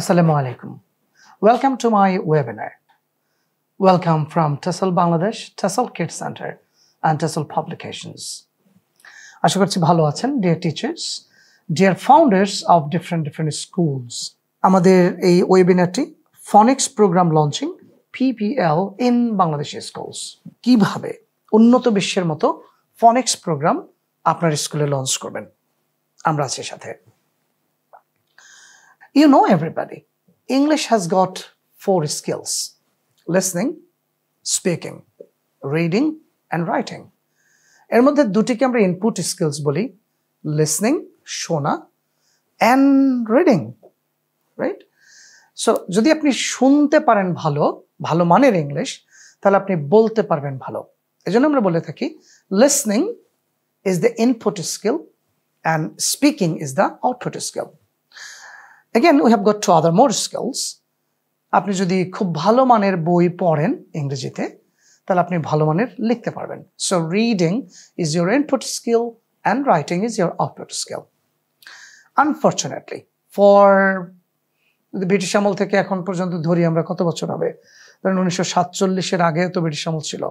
আসসালামু আলাইকুম welcome to my webinar. Welcome from Tessel Bangladesh Tessel kids Center and Tessel publications আশা করছি ভালো আছেন dear teachers dear founders of different different schools আমাদের এই ওয়েবিনারটি phonics programme launching people in Bangladeshi schools কিভাবে উন্নত বিশ্বের মতো ফনিক্স প্রোগ্রাম আপনার স্কুলে লঞ্চ করবেন আমরা আছি সাথে You know everybody. English has got four skills listening, speaking, reading, and writing. এর মধ্যে দুটিকে আমরা ইনপুট স্কিলস বলি লিসনিং শোনা অ্যান্ড রিডিং রাইট সো যদি আপনি শুনতে পারেন ভালো ভালো মানের ইংলিশ তাহলে আপনি বলতে পারবেন ভালো এই জন্য আমরা বলে থাকি listening is the input skill and speaking is the output skill again we have got two other more skills আপনি যদি খুব ভালো মানের বই পড়েন ইংরেজিতে তাহলে আপনি ভালো মানের লিখতে পারবেন so reading is your input skill and writing is your output skill unfortunately for British আমল থেকে এখন পর্যন্ত ধরি আমরা কত বছর হবে ধরেন উনিশশো সাতচল্লিশের আগে তো ব্রিটিশ আমল ছিল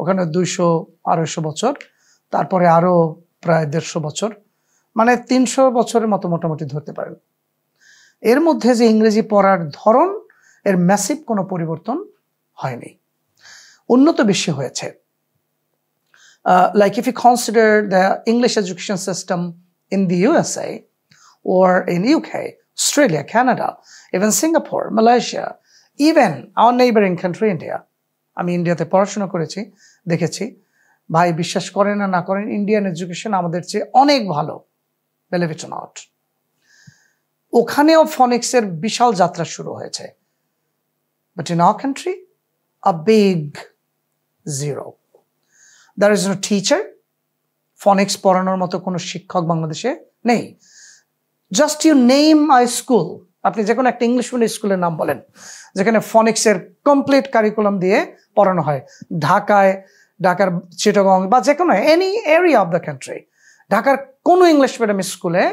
ওখানে দুইশো আড়াইশো বছর তারপরে আরও প্রায় দেড়শো বছর মানে তিনশো বছরের মতো মোটামুটি ধরতে পারেন এর মধ্যে যে ইংরেজি পড়ার ধরন এর ম্যাসিভ কোনো পরিবর্তন হয়নি উন্নত বেশি হয়েছে like if you consider the English education system in the USA or in UK Australia Canada even Singapore Malaysia even our neighbouring country India আমি ইন্ডিয়াতে পড়াশোনা করেছি দেখেছি ভাই বিশ্বাস করেন না না করেন ইন্ডিয়ান এডুকেশন আমাদের চেয়ে অনেক ভালো বেলেভিট নট ওখানেও ফনিক্সের বিশাল যাত্রা শুরু হয়েছে but in our country a big zero there is no teacher phonics পড়ানোর মতো কোনো শিক্ষক বাংলাদেশে নেই just you name a school আপনি যে কোনো একটা ইংলিশ মিডিয়াম স্কুলের নাম বলেন যেখানে ফনিক্সের কমপ্লিট কারিকুলাম দিয়ে পড়ানো হয় ঢাকায় ঢাকার চিটগং বা যে কোনো any area of the country ঢাকার কোনো ইংলিশ মিডিয়াম স্কুলে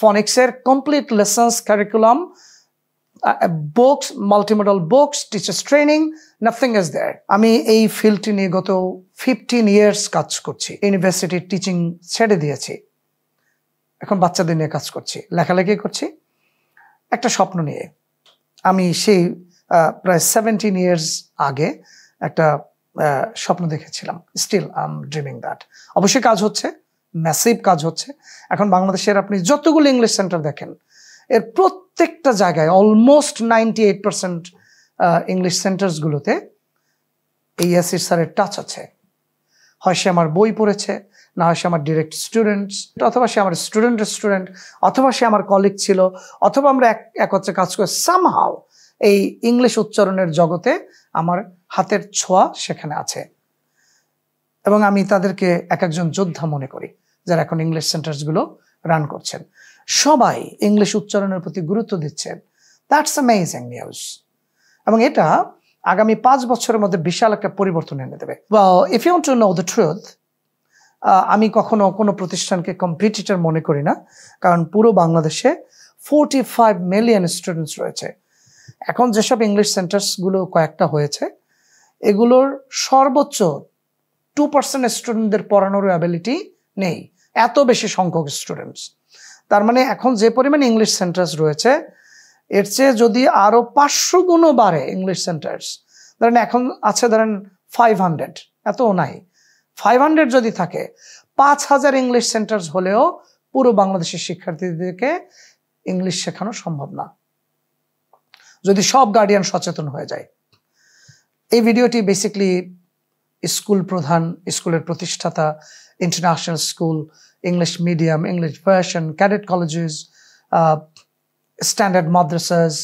ফনিক্সের complete lessons curriculum books multimodal books teachers training nothing is there আমি এই ফিল্ডটি নিয়ে গত ফিফটিন ইয়ার্স কাজ করছি ইউনিভার্সিটির টিচিং ছেড়ে দিয়েছি এখন বাচ্চাদের নিয়ে কাজ করছি লেখালেখি করছি একটা স্বপ্ন নিয়ে আমি সেই প্রায় সেভেন্টিন ইয়ার্স আগে একটা স্বপ্ন দেখেছিলাম স্টিল আম ড্রিমিং দ্যাট অবশ্যই কাজ হচ্ছে ম্যাসিভ কাজ হচ্ছে এখন বাংলাদেশের আপনি যতগুলো ইংলিশ সেন্টার দেখেন এর প্রত্যেকটা জায়গায় almost ninety eight percent English সেন্টার্সগুলোতে এই এসির স্যারের টাচ আছে হয় সে আমার বই পড়েছে না হয় সে আমার ডিরেক্ট স্টুডেন্টস অথবা সে আমার স্টুডেন্টের স্টুডেন্ট অথবা সে আমার কলিগ ছিল অথবা আমরা এক একত্রে কাজ করে সামহাও এই ইংলিশ উচ্চারণের জগতে আমার হাতের ছোঁয়া সেখানে আছে এবং আমি তাদেরকে এক একজন যোদ্ধা মনে করি যারা এখন ইংলিশ সেন্টার্সগুলো রান করছেন সবাই ইংলিশ উচ্চারণের প্রতি গুরুত্ব দিচ্ছেন দ্যাটস অ্যামেজিং নিউজ এবং এটা আগামী পাঁচ বছরের মধ্যে বিশাল একটা পরিবর্তন এনে দেবে if you to know the truth আমি কখনো কোনো প্রতিষ্ঠানকে কম্পিটিটর মনে করি না কারণ পুরো বাংলাদেশে ফোরটি ফাইভ মিলিয়ন স্টুডেন্টস রয়েছে এখন যেসব ইংলিশ সেন্টার্সগুলো কয়েকটা হয়েছে এগুলোর সর্বোচ্চ টু পার্সেন্ট স্টুডেন্টদের পড়ানোর অ্যাবিলিটি নেই এত বেশি সংখ্যক স্টুডেন্টস তার মানে এখন যে পরিমাণ ইংলিশ সেন্টার্স রয়েছে এর চেয়ে যদি আরও পাঁচশো গুণও বাড়ে ইংলিশ সেন্টার্স ধরেন এখন আছে ধরেন ফাইভ হান্ড্রেড এতও নাই ফাইভ হান্ড্রেড যদি থাকে পাঁচ হাজার ইংলিশ সেন্টার্স হলেও পুরো বাংলাদেশের শিক্ষার্থীদেরকে ইংলিশ শেখানো সম্ভব না যদি সব গার্ডিয়ান সচেতন হয়ে যায় এই ভিডিওটি বেসিকলি স্কুল প্রধান স্কুলের প্রতিষ্ঠাতা international school English medium English version cadet colleges standard madrasas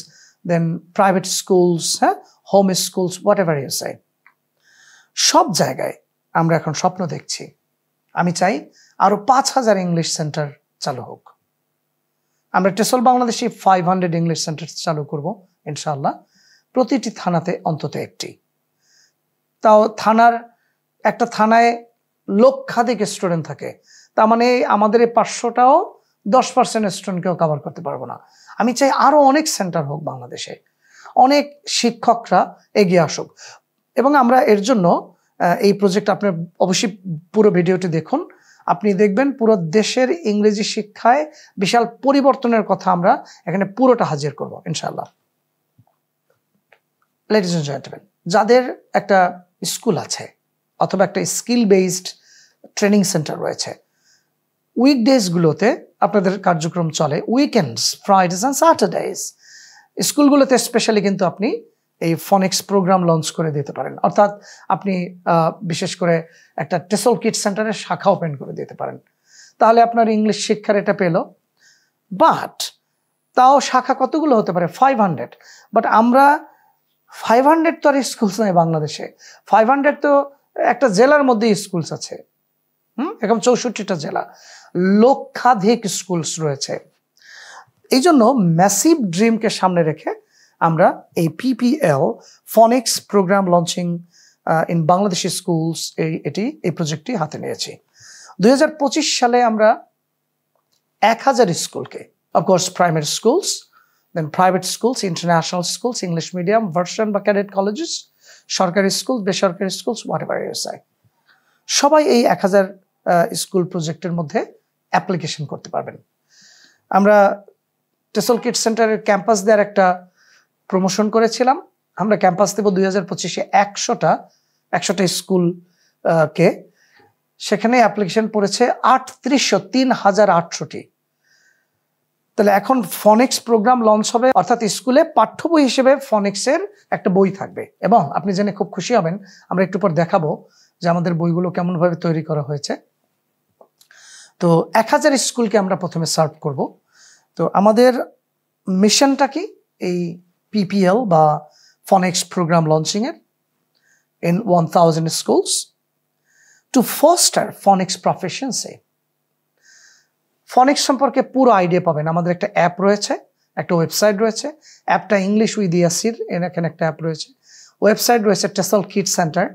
then private schools হ্যাঁ home schools what you side সব জায়গায় আমরা এখন স্বপ্ন দেখছি আমি চাই আরও পাঁচ হাজার ইংলিশ সেন্টার চালু হোক আমরা টেসল বাংলাদেশে ফাইভ হান্ড্রেড ইংলিশ সেন্টার চালু করব ইনশাআল্লাহ প্রতিটি থানাতে অন্তত একটি তাও থানার একটা থানায় লক্ষাধিক স্টুডেন্ট থাকে তার মানে আমাদের এই পাঁচশোটাও দশ পার্সেন্ট স্টুডেন্টকেও কাভার করতে পারবো না আমি চাই আরও অনেক সেন্টার হোক বাংলাদেশে অনেক শিক্ষকরা এগিয়ে আসুক এবং আমরা এর জন্য এই প্রজেক্ট আপনার অবশ্যই পুরো ভিডিওটি দেখুন আপনি দেখবেন পুরো দেশের ইংরেজি শিক্ষায় বিশাল পরিবর্তনের কথা আমরা এখানে পুরোটা হাজির করব ইনশাল্লাহ লেডিস এন্ড যাদের একটা স্কুল আছে অথবা একটা স্কিল বেসড ট্রেনিং সেন্টার রয়েছে উইকডেজগুলোতে আপনাদের কার্যক্রম চলে উইকেন্ডস ফ্রাইডেজ অ্যান্ড স্যাটারডেজ স্কুলগুলোতে স্পেশালি কিন্তু আপনি এই ফনিক্স প্রোগ্রাম লঞ্চ করে দিতে পারেন অর্থাৎ আপনি বিশেষ করে একটা টেসল কিট সেন্টারের শাখা ওপেন করে দিতে পারেন তাহলে আপনার ইংলিশ শিক্ষার এটা পেল বাট তাও শাখা কতগুলো হতে পারে ফাইভ হান্ড্রেড বাট আমরা ফাইভ হান্ড্রেড তো আর স্কুলস নাই বাংলাদেশে ফাইভ হান্ড্রেড তো একটা জেলার মধ্যে স্কুলস আছে হুম এরকম চৌষট্টিটা জেলা লক্ষাধিক স্কুলস রয়েছে এই জন্য ম্যাসিভ ড্রিমকে সামনে রেখে আমরা এই PPL phonics programme launching in Bangladesh schools এই এটি এই প্রজেক্টটি হাতে নিয়েছি দুই সালে আমরা এক হাজার স্কুলকে of course primary schools then private schools international schools English medium version বা ক্যাডেট কলেজেস সরকারি স্কুল বেসরকারি স্কুলস হোয়াট এভার সাই সবাই এই এক হাজার স্কুল প্রজেক্টের মধ্যে অ্যাপ্লিকেশন করতে পারবেন আমরা টেসল কিট সেন্টারের ক্যাম্পাস দেওয়ার একটা প্রমোশন করেছিলাম আমরা ক্যাম্পাস দেব দুই হাজার পঁচিশে একশোটা একশোটা স্কুল কে সেখানে অ্যাপ্লিকেশন পড়েছে আটত্রিশশো তিন হাজার আটশোটি তাহলে এখন ফনেক্স প্রোগ্রাম লঞ্চ হবে অর্থাৎ স্কুলে পাঠ্য বই হিসেবে ফনেক্সের একটা বই থাকবে এবং আপনি জেনে খুব খুশি হবেন আমরা একটু পর দেখাবো যে আমাদের বইগুলো কেমনভাবে তৈরি করা হয়েছে তো এক হাজার স্কুলকে আমরা প্রথমে সার্ভ করব তো আমাদের মিশনটা কি এই পিপিএল বা ফনেক্স প্রোগ্রাম লঞ্চিংয়ের in 1000 schools to foster phonics প্রফেশনসে ফনিক্স সম্পর্কে পুরো আইডিয়া পাবেন আমাদের একটা অ্যাপ রয়েছে একটা ওয়েবসাইট রয়েছে অ্যাপটা ইংলিশ উইথ ইয়াসির এখানে একটা অ্যাপ রয়েছে ওয়েবসাইট রয়েছে TESOL kit centre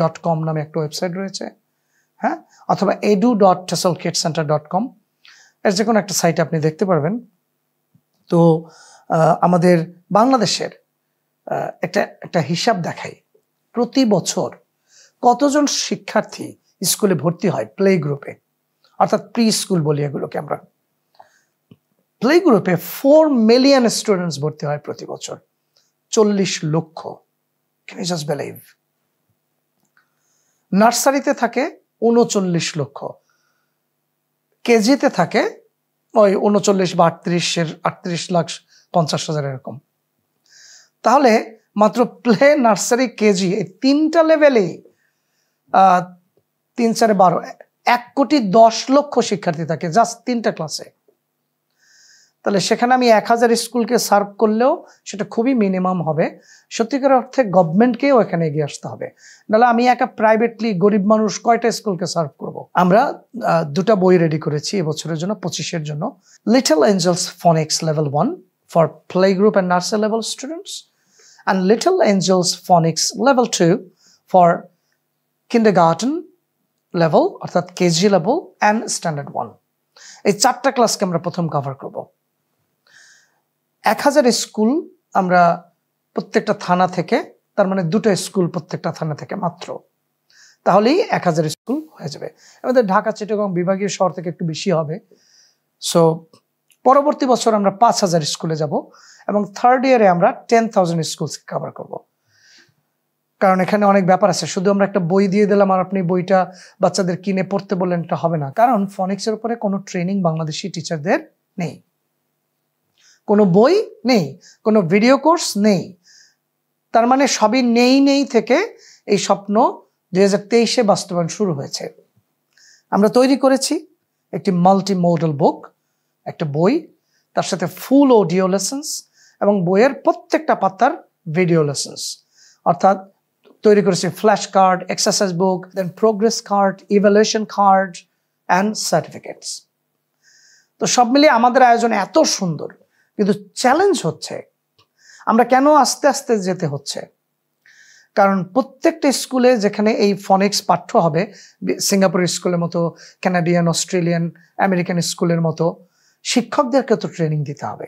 dot com নামে একটা ওয়েবসাইট রয়েছে হ্যাঁ অথবা edu dot TESOL kit centre dot com এর যে কোনো একটা সাইট আপনি দেখতে পারবেন তো আমাদের বাংলাদেশের একটা একটা হিসাব দেখাই প্রতি বছর কতজন শিক্ষার্থী স্কুলে ভর্তি হয় প্লে গ্রুপে অর্থাৎ প্রি স্কুল বলি এগুলোকে আমরা প্লে গ্রুপে ফোর মিলিয়ন স্টুডেন্টস ভর্তি হয় প্রতি বছর চল্লিশ লক্ষ জাস্ট বিলিভ নার্সারিতে থাকে উনচল্লিশ লক্ষ কেজিতে থাকে ওই উনচল্লিশ বা আটত্রিশের আটত্রিশ লাখ পঞ্চাশ হাজার এরকম তাহলে মাত্র প্লে নার্সারি কেজি এই তিনটা লেভেলেই তিন চারে বারো এক কোটি দশ লক্ষ শিক্ষার্থী থাকে জাস্ট তিনটা ক্লাসে তাহলে সেখানে আমি এক হাজার স্কুলকে সার্ভ করলেও সেটা খুবই মিনিমাম হবে সত্যিকার অর্থে গভর্নমেন্টকেও এখানে এগিয়ে আসতে হবে নাহলে আমি একা প্রাইভেটলি গরিব মানুষ কয়টা স্কুলকে সার্ভ করব। আমরা দুটা বই রেডি করেছি এবছরের জন্য পঁচিশের জন্য little angels phonics level one for play group and nursery level students and little angels phonics level two for kindergarten level অর্থাৎ KG level and standard one এই চারটা ক্লাসকে আমরা প্রথম কভার করব এক হাজার স্কুল আমরা প্রত্যেকটা থানা থেকে তার মানে দুটো স্কুল প্রত্যেকটা থানা থেকে মাত্র তাহলেই এক হাজার স্কুল হয়ে যাবে আমাদের ঢাকা চিটাগং বিভাগীয় শহর থেকে একটু বেশি হবে সো পরবর্তী বছর আমরা পাঁচ হাজার স্কুলে যাব এবং থার্ড ইয়ারে আমরা টেন থাউজেন্ড স্কুলসকে কভার করবো কারণ এখানে অনেক ব্যাপার আছে শুধু আমরা একটা বই দিয়ে দিলাম আর আপনি বইটা বাচ্চাদের কিনে পড়তে বললেন এটা হবে না কারণ ফনিক্সের উপরে কোনো ট্রেনিং বাংলাদেশি টিচারদের নেই কোনো বই নেই কোনো ভিডিও কোর্স নেই তার মানে সবই নেই নেই থেকে এই স্বপ্ন দুই হাজার তেইশে বাস্তবায়ন শুরু হয়েছে আমরা তৈরি করেছি একটি মাল্টি মডেল বুক একটা বই তার সাথে ফুল অডিও লেসেন্স এবং বইয়ের প্রত্যেকটা পাত্তার ভিডিও লেসেন্স অর্থাৎ তৈরি করেছি flash card exercise book then progress card evaluation card and certificates তো সব মিলিয়ে আমাদের আয়োজন এত সুন্দর কিন্তু চ্যালেঞ্জ হচ্ছে আমরা কেন আস্তে আস্তে যেতে হচ্ছে কারণ প্রত্যেকটা স্কুলে যেখানে এই ফনিক্স পাঠ্য হবে সিঙ্গাপুর স্কুলের মতো ক্যানাডিয়ান অস্ট্রেলিয়ান আমেরিকান স্কুলের মতো শিক্ষকদেরকে তো ট্রেনিং দিতে হবে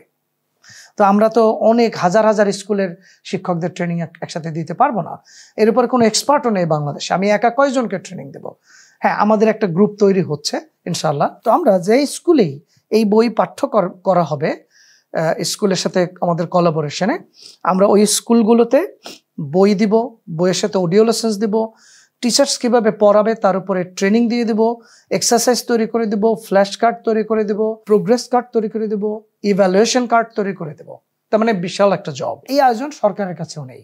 তো আমরা তো অনেক হাজার হাজার স্কুলের শিক্ষকদের ট্রেনিং একসাথে দিতে পারবো না এর উপরে কোনো এক্সপার্টও নেই বাংলাদেশে আমি একা কয়জনকে ট্রেনিং দেব হ্যাঁ আমাদের একটা গ্রুপ তৈরি হচ্ছে ইনশাল্লাহ তো আমরা যে স্কুলেই এই বই পাঠ্য করা হবে স্কুলের সাথে আমাদের কলাবোরেশনে আমরা ওই স্কুলগুলোতে বই দিব বইয়ের সাথে অডিও লেসেন্স দিব টিচার্স কিভাবে পড়াবে তার উপরে ট্রেনিং দিয়ে দেব এক্সারসাইজ তৈরি করে দেব ফ্ল্যাশ কার্ড তৈরি করে দেব প্রোগ্রেস কার্ড তৈরি করে দেব ইভ্যালুয়েশন কার্ড তৈরি করে দেব তার মানে বিশাল একটা জব এই আয়োজন সরকারের কাছেও নেই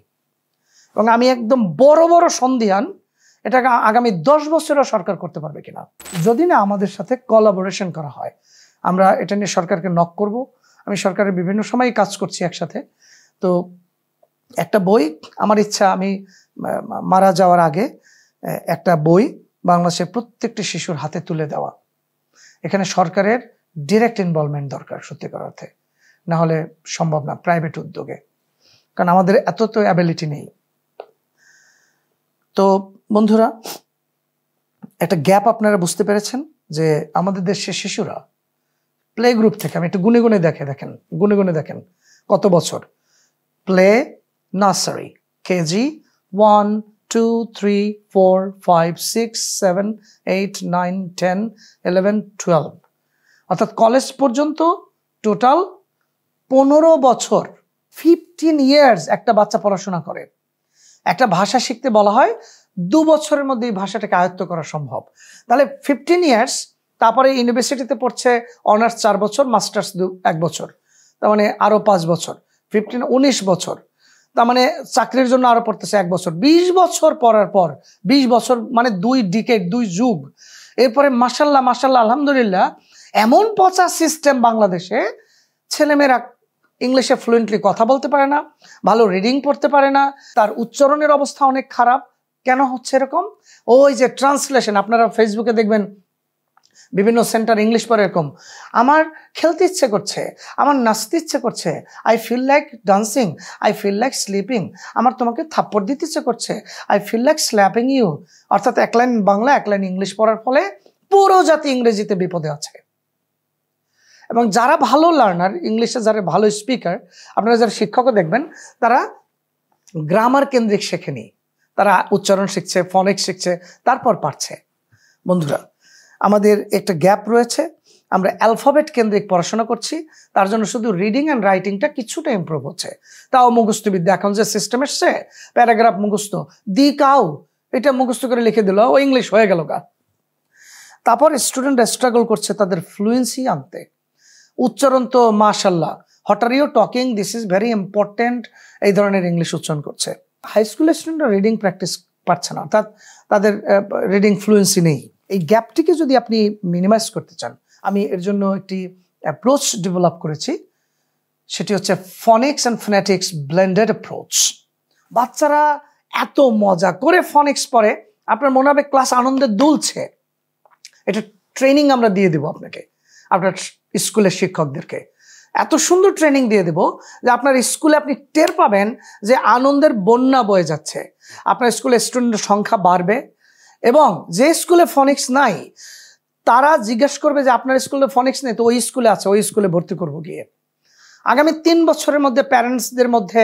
এবং আমি একদম বড় বড় সন্ধিহান এটা আগামী দশ বছরও সরকার করতে পারবে কিনা যদি না আমাদের সাথে কলাবোরেশন করা হয় আমরা এটা নিয়ে সরকারকে নক করব আমি সরকারের বিভিন্ন সময় কাজ করছি একসাথে তো একটা বই আমার ইচ্ছা আমি মারা যাওয়ার আগে একটা বই বাংলাদেশের প্রত্যেকটি শিশুর হাতে তুলে দেওয়া এখানে সরকারের ডিরেক্ট ইনভলভমেন্ট দরকার সত্যিকার অর্থে না হলে সম্ভব না প্রাইভেট উদ্যোগে কারণ আমাদের এত তো অ্যাবিলিটি নেই তো বন্ধুরা একটা গ্যাপ আপনারা বুঝতে পেরেছেন যে আমাদের দেশের শিশুরা প্লে গ্রুপ থেকে আমি একটু গুনে গুনে দেখে দেখেন গুনে গুনে দেখেন কত বছর প্লে নার্সারি কেজি ওয়ান 2, 3, 4, 5, 6, 7, 8, 9, 10, 11, 12 অর্থাৎ কলেজ পর্যন্ত টোটাল পনেরো বছর ফিফটিন ইয়ার্স একটা বাচ্চা পড়াশোনা করে একটা ভাষা শিখতে বলা হয় দু বছরের মধ্যে এই ভাষাটাকে আয়ত্ত করা সম্ভব তাহলে ফিফটিন ইয়ার্স তারপরে ইউনিভার্সিটিতে পড়ছে অনার্স চার বছর মাস্টার্স দু এক বছর তার মানে আরও পাঁচ বছর ফিফটিন উনিশ বছর তার মানে চাকরির জন্য আরও পড়তেছে এক বছর ২০ বছর পড়ার পর ২০ বছর মানে দুই ডিকেট দুই যুগ এরপরে মাসাল্লাহ মাসাল্লাহ আলহামদুলিল্লাহ এমন পচা সিস্টেম বাংলাদেশে ছেলেমেয়েরা ইংলিশে ফ্লুয়েন্টলি কথা বলতে পারে না ভালো রিডিং পড়তে পারে না তার উচ্চারণের অবস্থা অনেক খারাপ কেন হচ্ছে এরকম ওই যে ট্রান্সলেশন আপনারা ফেসবুকে দেখবেন বিভিন্ন সেন্টার ইংলিশ পড়ে এরকম আমার খেলতে ইচ্ছে করছে আমার নাচতে ইচ্ছে করছে I feel like dancing I feel like sleeping আমার তোমাকে থাপ্পড় দিতে ইচ্ছে করছে I feel like slapping you অর্থাৎ এক লাইন বাংলা এক লাইন ইংলিশ পড়ার ফলে পুরো জাতি ইংরেজিতে বিপদে আছে এবং যারা ভালো লার্নার ইংলিশে যারা ভালো স্পিকার আপনারা যারা শিক্ষকও দেখবেন তারা গ্রামার কেন্দ্রিক শেখেনি তারা উচ্চারণ শিখছে ফনিক শিখছে তারপর পারছে বন্ধুরা আমাদের একটা গ্যাপ রয়েছে আমরা অ্যালফাবেট কেন্দ্রিক পড়াশোনা করছি তার জন্য শুধু রিডিং অ্যান্ড রাইটিংটা কিছুটা ইম্প্রুভ হচ্ছে তাও মুখস্থবিদ্যা এখন যে সিস্টেম এসছে প্যারাগ্রাফ মুখস্থ দি কাউ এটা মুখস্থ করে লিখে দিল ও ইংলিশ হয়ে গেল গা তারপর স্টুডেন্টরা স্ট্রাগল করছে তাদের ফ্লুয়েন্সি আনতে উচ্চারণ তো মাশাল্লাহ হটারিও talking this is very important এই ধরনের ইংলিশ উচ্চারণ করছে হাই স্কুলের স্টুডেন্টরা রিডিং প্র্যাকটিস পাচ্ছে না অর্থাৎ তাদের রিডিং ফ্লুয়েন্সি নেই এই গ্যাপটিকে যদি আপনি মিনিমাইজ করতে চান আমি এর জন্য একটি অ্যাপ্রোচ ডেভেলপ করেছি সেটি হচ্ছে phonics and phonetics blended approach বাচ্চারা এত মজা করে ফনিক্স পড়ে আপনার মনে হবে ক্লাস আনন্দে দুলছে এটা ট্রেনিং আমরা দিয়ে দেব আপনাকে আপনার স্কুলের শিক্ষকদেরকে এত সুন্দর ট্রেনিং দিয়ে দেব যে আপনার স্কুলে আপনি টের পাবেন যে আনন্দের বন্যা বয়ে যাচ্ছে আপনার স্কুলে স্টুডেন্টের সংখ্যা বাড়বে এবং যে স্কুলে ফনিক্স নাই তারা জিজ্ঞেস করবে যে আপনার স্কুলে ফনিক্স নেই তো ওই স্কুলে আছে ওই স্কুলে ভর্তি করবো গিয়ে আগামী তিন বছরের মধ্যে প্যারেন্টসদের মধ্যে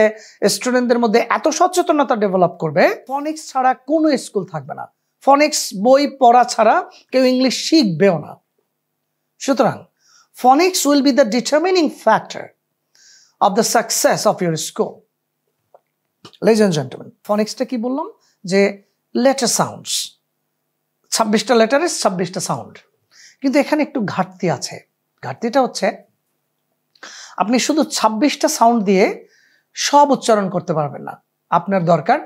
স্টুডেন্টদের মধ্যে এত সচেতনতা ডেভেলপ করবে ফনিক্স ছাড়া কোনো স্কুল থাকবে না ফনিক্স বই পড়া ছাড়া কেউ ইংলিশ শিখবেও না সুতরাং phonics will be the determining factor of the success of your school ladies and gentleman ফনিক্সটা কি বললাম যে লেটার সাউন্ডস ছাব্বিশটা লেটারের ছাব্বিশটা সাউন্ড কিন্তু এখানে একটু ঘাটতি আছে ঘাটতিটা হচ্ছে আপনি শুধু ছাব্বিশটা সাউন্ড দিয়ে সব উচ্চারণ করতে পারবেন না আপনার দরকার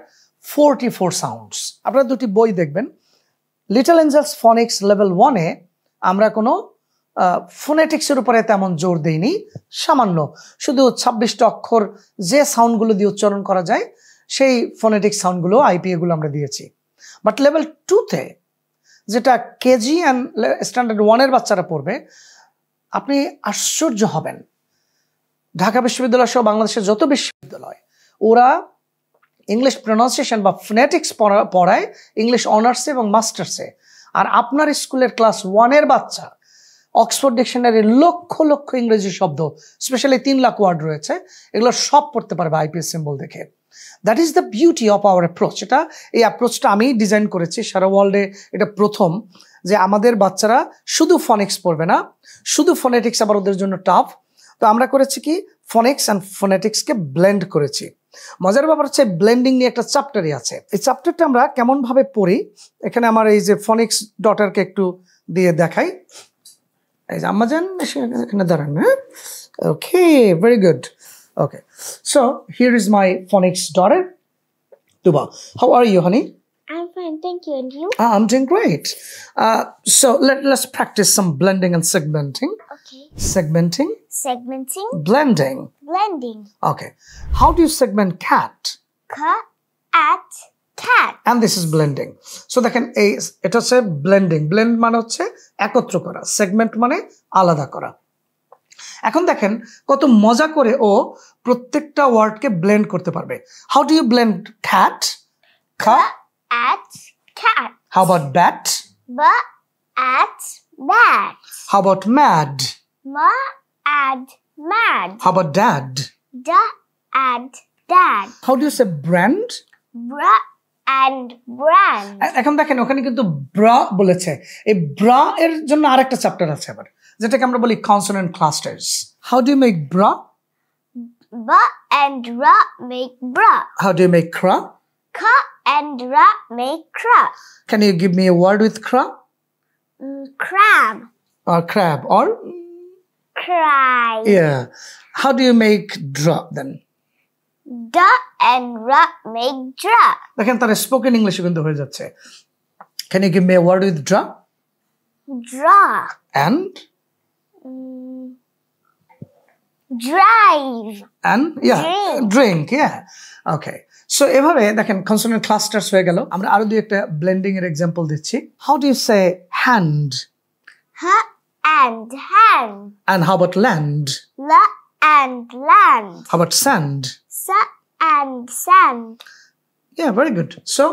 ফোরটি ফোর সাউন্ডস আপনারা দুটি বই দেখবেন লিটল এঞ্জেলস ফোনিক্স লেভেল ওয়ানে আমরা কোনো ফোনেটিক্সের উপরে তেমন জোর দেইনি সামান্য শুধু ছাব্বিশটা অক্ষর যে সাউন্ডগুলো দিয়ে উচ্চারণ করা যায় সেই ফোনেটিক্স সাউন্ডগুলো আইপিএগুলো আমরা দিয়েছি বাট লেভেল টুতে যেটা কেজি অ্যান্ড স্ট্যান্ডার্ড ওয়ানের বাচ্চারা পড়বে আপনি আশ্চর্য হবেন ঢাকা বিশ্ববিদ্যালয় সহ বাংলাদেশের যত বিশ্ববিদ্যালয় ওরা ইংলিশ প্রোনাউন্সিয়েশন বা ফোনেটিক্স পড়ায় ইংলিশ অনার্সে এবং মাস্টার্সে আর আপনার স্কুলের ক্লাস ওয়ানের বাচ্চা অক্সফোর্ড ডিকশনারি লক্ষ লক্ষ ইংরেজি শব্দ স্পেশালি তিন লাখ ওয়ার্ড রয়েছে এগুলো সব পড়তে পারবে আইপিএস সিম্বল দেখে that is the beauty of our approach এটা এই অ্যাপ্রোচটা আমি ডিজাইন করেছি সারা ওয়ার্ল্ডে এটা প্রথম যে আমাদের বাচ্চারা শুধু ফনেক্স পড়বে না শুধু ফোনেটিক্স আবার ওদের জন্য টাফ তো আমরা করেছি কি ফোনিক্স অ্যান্ড ফোনেটিক্সকে ব্লেন্ড করেছি মজার ব্যাপার হচ্ছে ব্লেন্ডিং নিয়ে একটা চ্যাপ্টারই আছে এই চ্যাপ্টারটা আমরা কেমনভাবে পড়ি এখানে আমার এই যে ফনিক্স ডটারকে একটু দিয়ে দেখাই এই যে আমাজন এখানে দাঁড়ান হ্যাঁ okay very good Okay, so here is my phonics daughter, Duba. How are you, honey? I'm fine, thank you. And you? I'm doing great. Uh, so let, let's practice some blending and segmenting. Okay. Segmenting. Segmenting. Blending. Blending. Okay. How do you segment cat? Cat. cat. And this is blending. So দেখেন can, এটা a blending blend মানে হচ্ছে একত্র করা segment মানে আলাদা করা এখন দেখেন কত মজা করে ও প্রত্যেকটা ওয়ার্ডকে ব্লেন্ড করতে পারবে how do you blend cat খা at cat. How about bat? Ba at bat. How about mad? Ma at mad. How about dad? Da at dad. How do you say brand? Bra and এখন দেখেন ওখানে কিন্তু bra বলেছে এই bra এর জন্য আরেকটা চ্যাপ্টার আছে আবার যেটাকে আমরা বলি consonant clusters how do make bra ba and ra make bra. How do you make kra? Ka and ra make kra. Can you give me a word with kra? Mm, crab. Or crab or? Cry. Yeah. How do you make drop? then? Da and ra make dra. দেখেন তার spoken English You can do কিন্তু হয়ে যাচ্ছে. Can you give me a word with dra? Dra. And? drive and yeah drink, drink yeah okay so এভাবে দেখেন consonant clusters হয়ে গেল আমরা আরো দুই একটা blending এর example দিচ্ছি how do you say hand ha and hand and how about land la and land how about sand sa and sand yeah very good so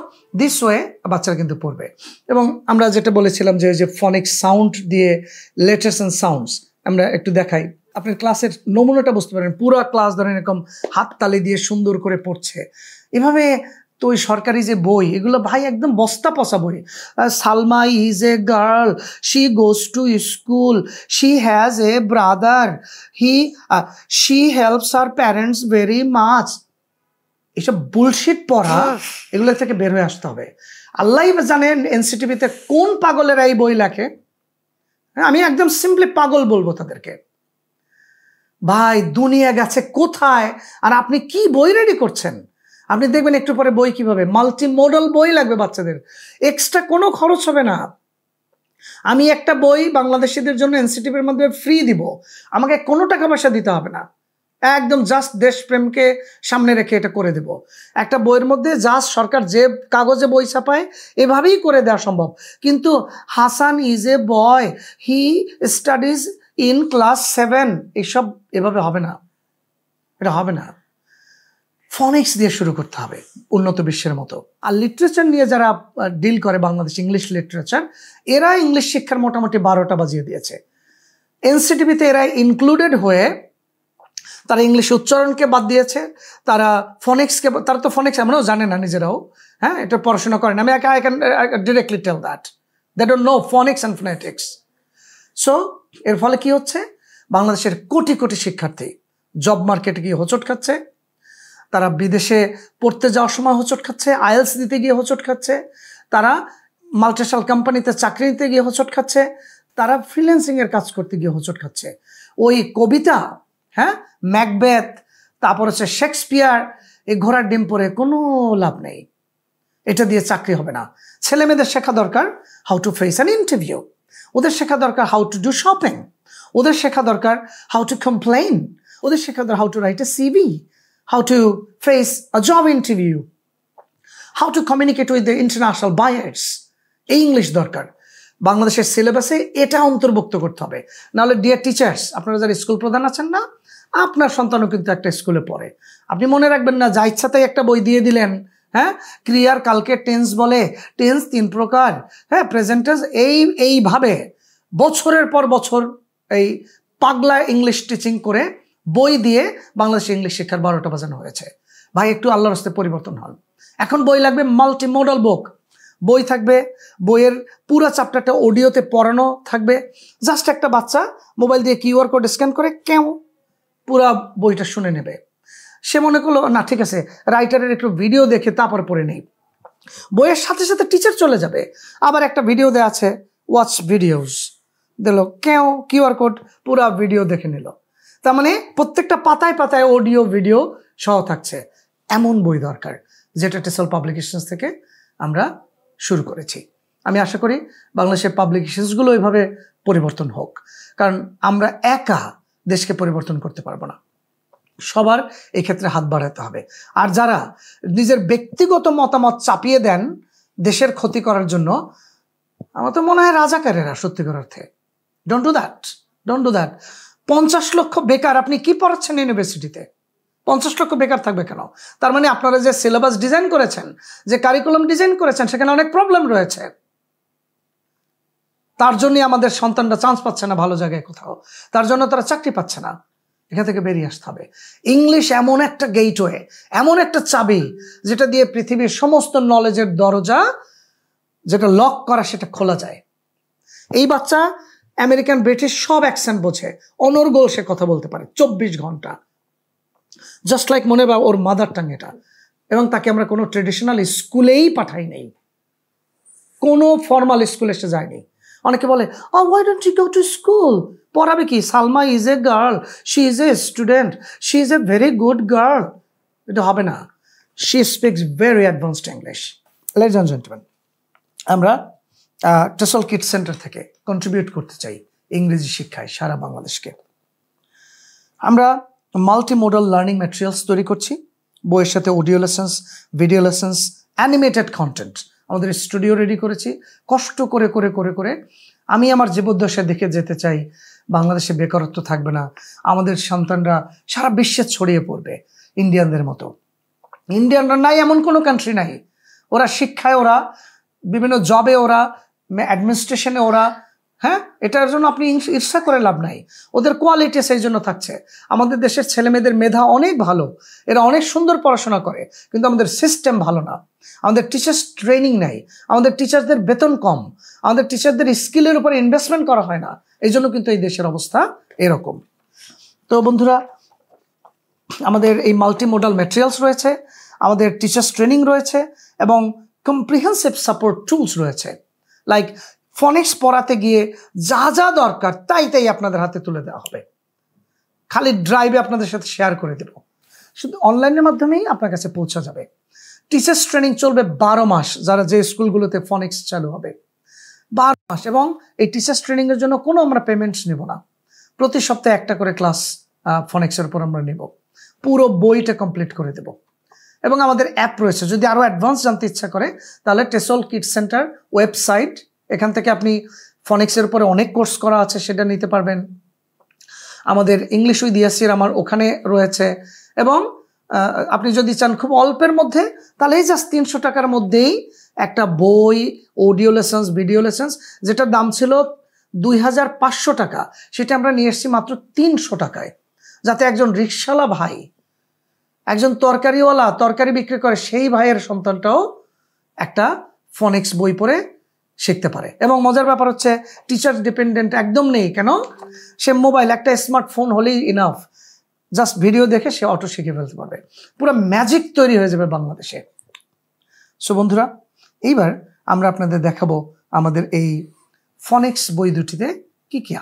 this way বাচ্চারা কিন্তু পড়বে এবং আমরা যেটা বলেছিলাম যে ওই যে ফনিক সাউন্ড দিয়ে লেটেস্ট অ্যান্ড সাউন্ডস আমরা একটু দেখাই আপনার ক্লাসের নমুনাটা বুঝতে পারেন পুরো ক্লাস ধরেন এরকম হাততালি দিয়ে সুন্দর করে পড়ছে এভাবে তো ওই সরকারি যে বই এগুলো ভাই একদম বস্তা পচা বই Salma is a girl she goes to school she has a brother he she helps her parents very much এইসব বুলশিট পড়া এগুলো থেকে বের হয়ে আসতে হবে আল্লাহ জানেন এনসিটিভিতে কোন পাগলের এই বই লেখে হ্যাঁ, আমি একদম সিম্পলি পাগল বলবো তাদেরকে ভাই দুনিয়া গেছে কোথায় আর আপনি কি বই রেডি করছেন আপনি দেখবেন একটু পরে বই কিভাবে মাল্টি মডেল বই লাগবে বাচ্চাদের এক্সট্রা কোনো খরচ হবে না আমি একটা বই বাংলাদেশিদের জন্য এনসিটিভির মাধ্যমে ফ্রি দিব আমাকে কোনো টাকা পয়সা দিতে হবে না একদম জাস্ট দেশপ্রেমকে সামনে রেখে এটা করে দেব একটা বইয়ের মধ্যে জাস্ট সরকার যে কাগজে বই ছাপায় এভাবেই করে দেওয়া সম্ভব কিন্তু Hasan is a boy he studies in class seven এইসব এভাবে হবে না এটা হবে না ফনিক্স দিয়ে শুরু করতে হবে উন্নত বিশ্বের মতো আর লিটারেচার নিয়ে যারা ডিল করে বাংলাদেশ ইংলিশ লিটারেচার এরা ইংলিশ শিক্ষার মোটামুটি বারোটা বাজিয়ে দিয়েছে এনসিটিভিতে এরা ইনক্লুডেড হয়ে তারা ইংলিশ উচ্চারণকে বাদ দিয়েছে তারা ফোনিক্সকে তারা তো ফোনিক্স আমরাও জানে না নিজেরাও হ্যাঁ এটা পড়াশোনা করেন আমি directly tell that that don't know phonics and phonetics so এর ফলে কি হচ্ছে বাংলাদেশের কোটি কোটি শিক্ষার্থী জব মার্কেটে গিয়ে হোঁচট খাচ্ছে তারা বিদেশে পড়তে যাওয়ার সময় হোঁচট খাচ্ছে আইএলস দিতে গিয়ে হোঁচট খাচ্ছে তারা মাল্টিশাল কোম্পানিতে চাকরি নিতে গিয়ে হোঁচট খাচ্ছে তারা ফ্রিল্যান্সিংয়ের কাজ করতে গিয়ে হোঁচট খাচ্ছে ওই কবিতা হ্যাঁ ম্যাকবেথ তারপর হচ্ছে শেক্সপিয়ার এই ঘোড়ার ডিম পরে কোনো লাভ নেই এটা দিয়ে চাকরি হবে না ছেলে মেয়েদের শেখা দরকার how to face an interview ওদের শেখা দরকার হাউ টু ডু শপিং ওদের শেখা দরকার হাউ টু কমপ্লেন ওদের শেখা দরকার how to write a CV how to face a job interview how to communicate with the international buyers এই ইংলিশ দরকার বাংলাদেশের সিলেবাসে এটা অন্তর্ভুক্ত করতে হবে নাহলে ডিয়ার টিচার্স আপনারা যারা স্কুল প্রধান আছেন না আপনার সন্তানও কিন্তু একটা স্কুলে পড়ে আপনি মনে রাখবেন না যা ইচ্ছাতেই একটা বই দিয়ে দিলেন হ্যাঁ ক্রিয়ার কালকে টেন্স বলে টেন্স তিন প্রকার হ্যাঁ প্রেজেন্টেন্স এই এইভাবে বছরের পর বছর এই পাগলা ইংলিশ টিচিং করে বই দিয়ে বাংলাদেশ ইংলিশ শিক্ষার বারোটা বাজানো হয়েছে ভাই একটু আল্লাহর হস্তে পরিবর্তন হন এখন বই লাগবে মাল্টি মডেল বুক বই থাকবে বইয়ের পুরো চ্যাপ্টারটা অডিওতে পড়ানো থাকবে জাস্ট একটা বাচ্চা মোবাইল দিয়ে কিউআর কোড স্ক্যান করে কেউ পুরা বইটা শুনে নেবে সে মনে করলো না ঠিক আছে রাইটারের একটু ভিডিও দেখে তারপর পড়ে নেই বইয়ের সাথে সাথে টিচার চলে যাবে আবার একটা ভিডিও দেওয়া আছে ওয়াচ ভিডিওস দিল কেউ কিউআর কোড পুরা ভিডিও দেখে নিল তার মানে প্রত্যেকটা পাতায় পাতায় অডিও ভিডিও সহ থাকছে এমন বই দরকার যেটা টেসল পাবলিকেশনস থেকে আমরা শুরু করেছি আমি আশা করি বাংলাদেশের পাবলিকেশনসগুলো এইভাবে পরিবর্তন হোক কারণ আমরা একা দেশকে পরিবর্তন করতে পারবো না সবার এই ক্ষেত্রে হাত বাড়াতে হবে আর যারা নিজের ব্যক্তিগত মতামত চাপিয়ে দেন দেশের ক্ষতি করার জন্য আমার তো মনে হয় রাজাকারেরা সত্যিকার অর্থে don't do that don't do that পঞ্চাশ লক্ষ বেকার আপনি কি পড়াচ্ছেন ইউনিভার্সিটিতে পঞ্চাশ লক্ষ বেকার থাকবে কেন তার মানে আপনারা যে সিলেবাস ডিজাইন করেছেন যে কারিকুলাম ডিজাইন করেছেন সেখানে অনেক প্রবলেম রয়েছে তার জন্যই আমাদের সন্তানরা চান্স পাচ্ছে না ভালো জায়গায় কোথাও তার জন্য তারা চাকরি পাচ্ছে না এখান থেকে বেরিয়ে আসতে হবে ইংলিশ এমন একটা গেটওয়ে এমন একটা চাবি যেটা দিয়ে পৃথিবীর সমস্ত নলেজের দরজা যেটা লক করা সেটা খোলা যায় এই বাচ্চা আমেরিকান ব্রিটিশ সব অ্যাকসেন্ট বোঝে অনর্গল সে কথা বলতে পারে চব্বিশ ঘন্টা জাস্ট লাইক মনে বা ওর মাদার টাং এটা এবং তাকে আমরা কোনো ট্রেডিশনাল স্কুলেই পাঠাই নেই কোনো ফর্মাল স্কুলে সে যায়নি অনেকে বলে oh why don't you go to school পড়াবে কি Salma is a girl she is a student she is a very good girl এটা হবে না she speaks very advanced English gentlemen আমরা টেসল কিট সেন্টার থেকে কন্ট্রিবিউট করতে চাই ইংরেজি শিক্ষায় সারা বাংলাদেশকে আমরা মাল্টি মডেল লার্নিং ম্যাটেরিয়ালস তৈরি করছি বইয়ের সাথে audio lessons video lessons animated content আমাদের স্টুডিও রেডি করেছি কষ্ট করে করে করে করে আমি আমার জীবদ্দশা দেখে যেতে চাই বাংলাদেশে বেকারত্ব থাকবে না আমাদের সন্তানরা সারা বিশ্বে ছড়িয়ে পড়বে ইন্ডিয়ানদের মতো ইন্ডিয়ানরা নাই এমন কোনো কান্ট্রি নাই ওরা শিক্ষায় ওরা বিভিন্ন জবে ওরা অ্যাডমিনিস্ট্রেশনে ওরা হ্যাঁ এটার জন্য আপনি ঈর্ষা করে লাভ নাই ওদের কোয়ালিটি সেই জন্য থাকছে আমাদের দেশের ছেলে মেয়েদের মেধা অনেক ভালো এরা অনেক সুন্দর পড়াশোনা করে কিন্তু আমাদের সিস্টেম ভালো না আমাদের টিচার্স ট্রেনিং নাই আমাদের টিচারদের বেতন কম আমাদের টিচারদের স্কিলের উপর ইনভেস্টমেন্ট করা হয় না এই জন্য কিন্তু এই দেশের অবস্থা এরকম তো বন্ধুরা আমাদের এই মাল্টিমোডাল ম্যাটেরিয়ালস রয়েছে আমাদের টিচার্স ট্রেনিং রয়েছে এবং কম্প্রিহেন্সিভ সাপোর্ট টুলস রয়েছে লাইক ফনিক্স পড়াতে গিয়ে যা যা দরকার তাই তাই আপনাদের হাতে তুলে দেওয়া হবে খালি ড্রাইভে আপনাদের সাথে শেয়ার করে দেব শুধু অনলাইনের মাধ্যমেই আপনার কাছে পৌঁছা যাবে টিচার্স ট্রেনিং চলবে বারো মাস যারা যে স্কুলগুলোতে ফনিক্স চালু হবে বারো মাস এবং এই টিচার্স ট্রেনিংয়ের জন্য কোনো আমরা পেমেন্টস নেব না প্রতি সপ্তাহে একটা করে ক্লাস ফনিক্সের উপর আমরা নেব পুরো বইটা কমপ্লিট করে দেব এবং আমাদের অ্যাপ রয়েছে যদি আরও অ্যাডভান্স জানতে ইচ্ছা করে তাহলে টেসল কিট সেন্টার ওয়েবসাইট এখান থেকে আপনি ফনিক্সের উপরে অনেক কোর্স করা আছে সেটা নিতে পারবেন আমাদের ইংলিশ উইথ আমার ওখানে রয়েছে এবং আপনি যদি চান খুব অল্পের মধ্যে তাহলে এই জাস্ট তিনশো টাকার মধ্যেই একটা বই অডিও লেসেন্স ভিডিও লেসেন্স যেটার দাম ছিল দুই টাকা সেটা আমরা নিয়ে এসেছি মাত্র তিনশো টাকায় যাতে একজন রিক্সাওয়ালা ভাই একজন তরকারিওয়ালা তরকারি বিক্রি করে সেই ভাইয়ের সন্তানটাও একটা ফনিক্স বই পড়ে শিখতে পারে এবং মজার ব্যাপার হচ্ছে টিচার ডিপেন্ডেন্ট একদম নেই কেন সে মোবাইল একটা স্মার্টফোন হলেই ইনাফ জাস্ট ভিডিও দেখে সে অটো শিখে ফেলতে পারবে পুরো ম্যাজিক তৈরি হয়ে যাবে বাংলাদেশে সো বন্ধুরা এইবার আমরা আপনাদের দেখাবো আমাদের এই ফনিক্স বই দুটিতে কি কি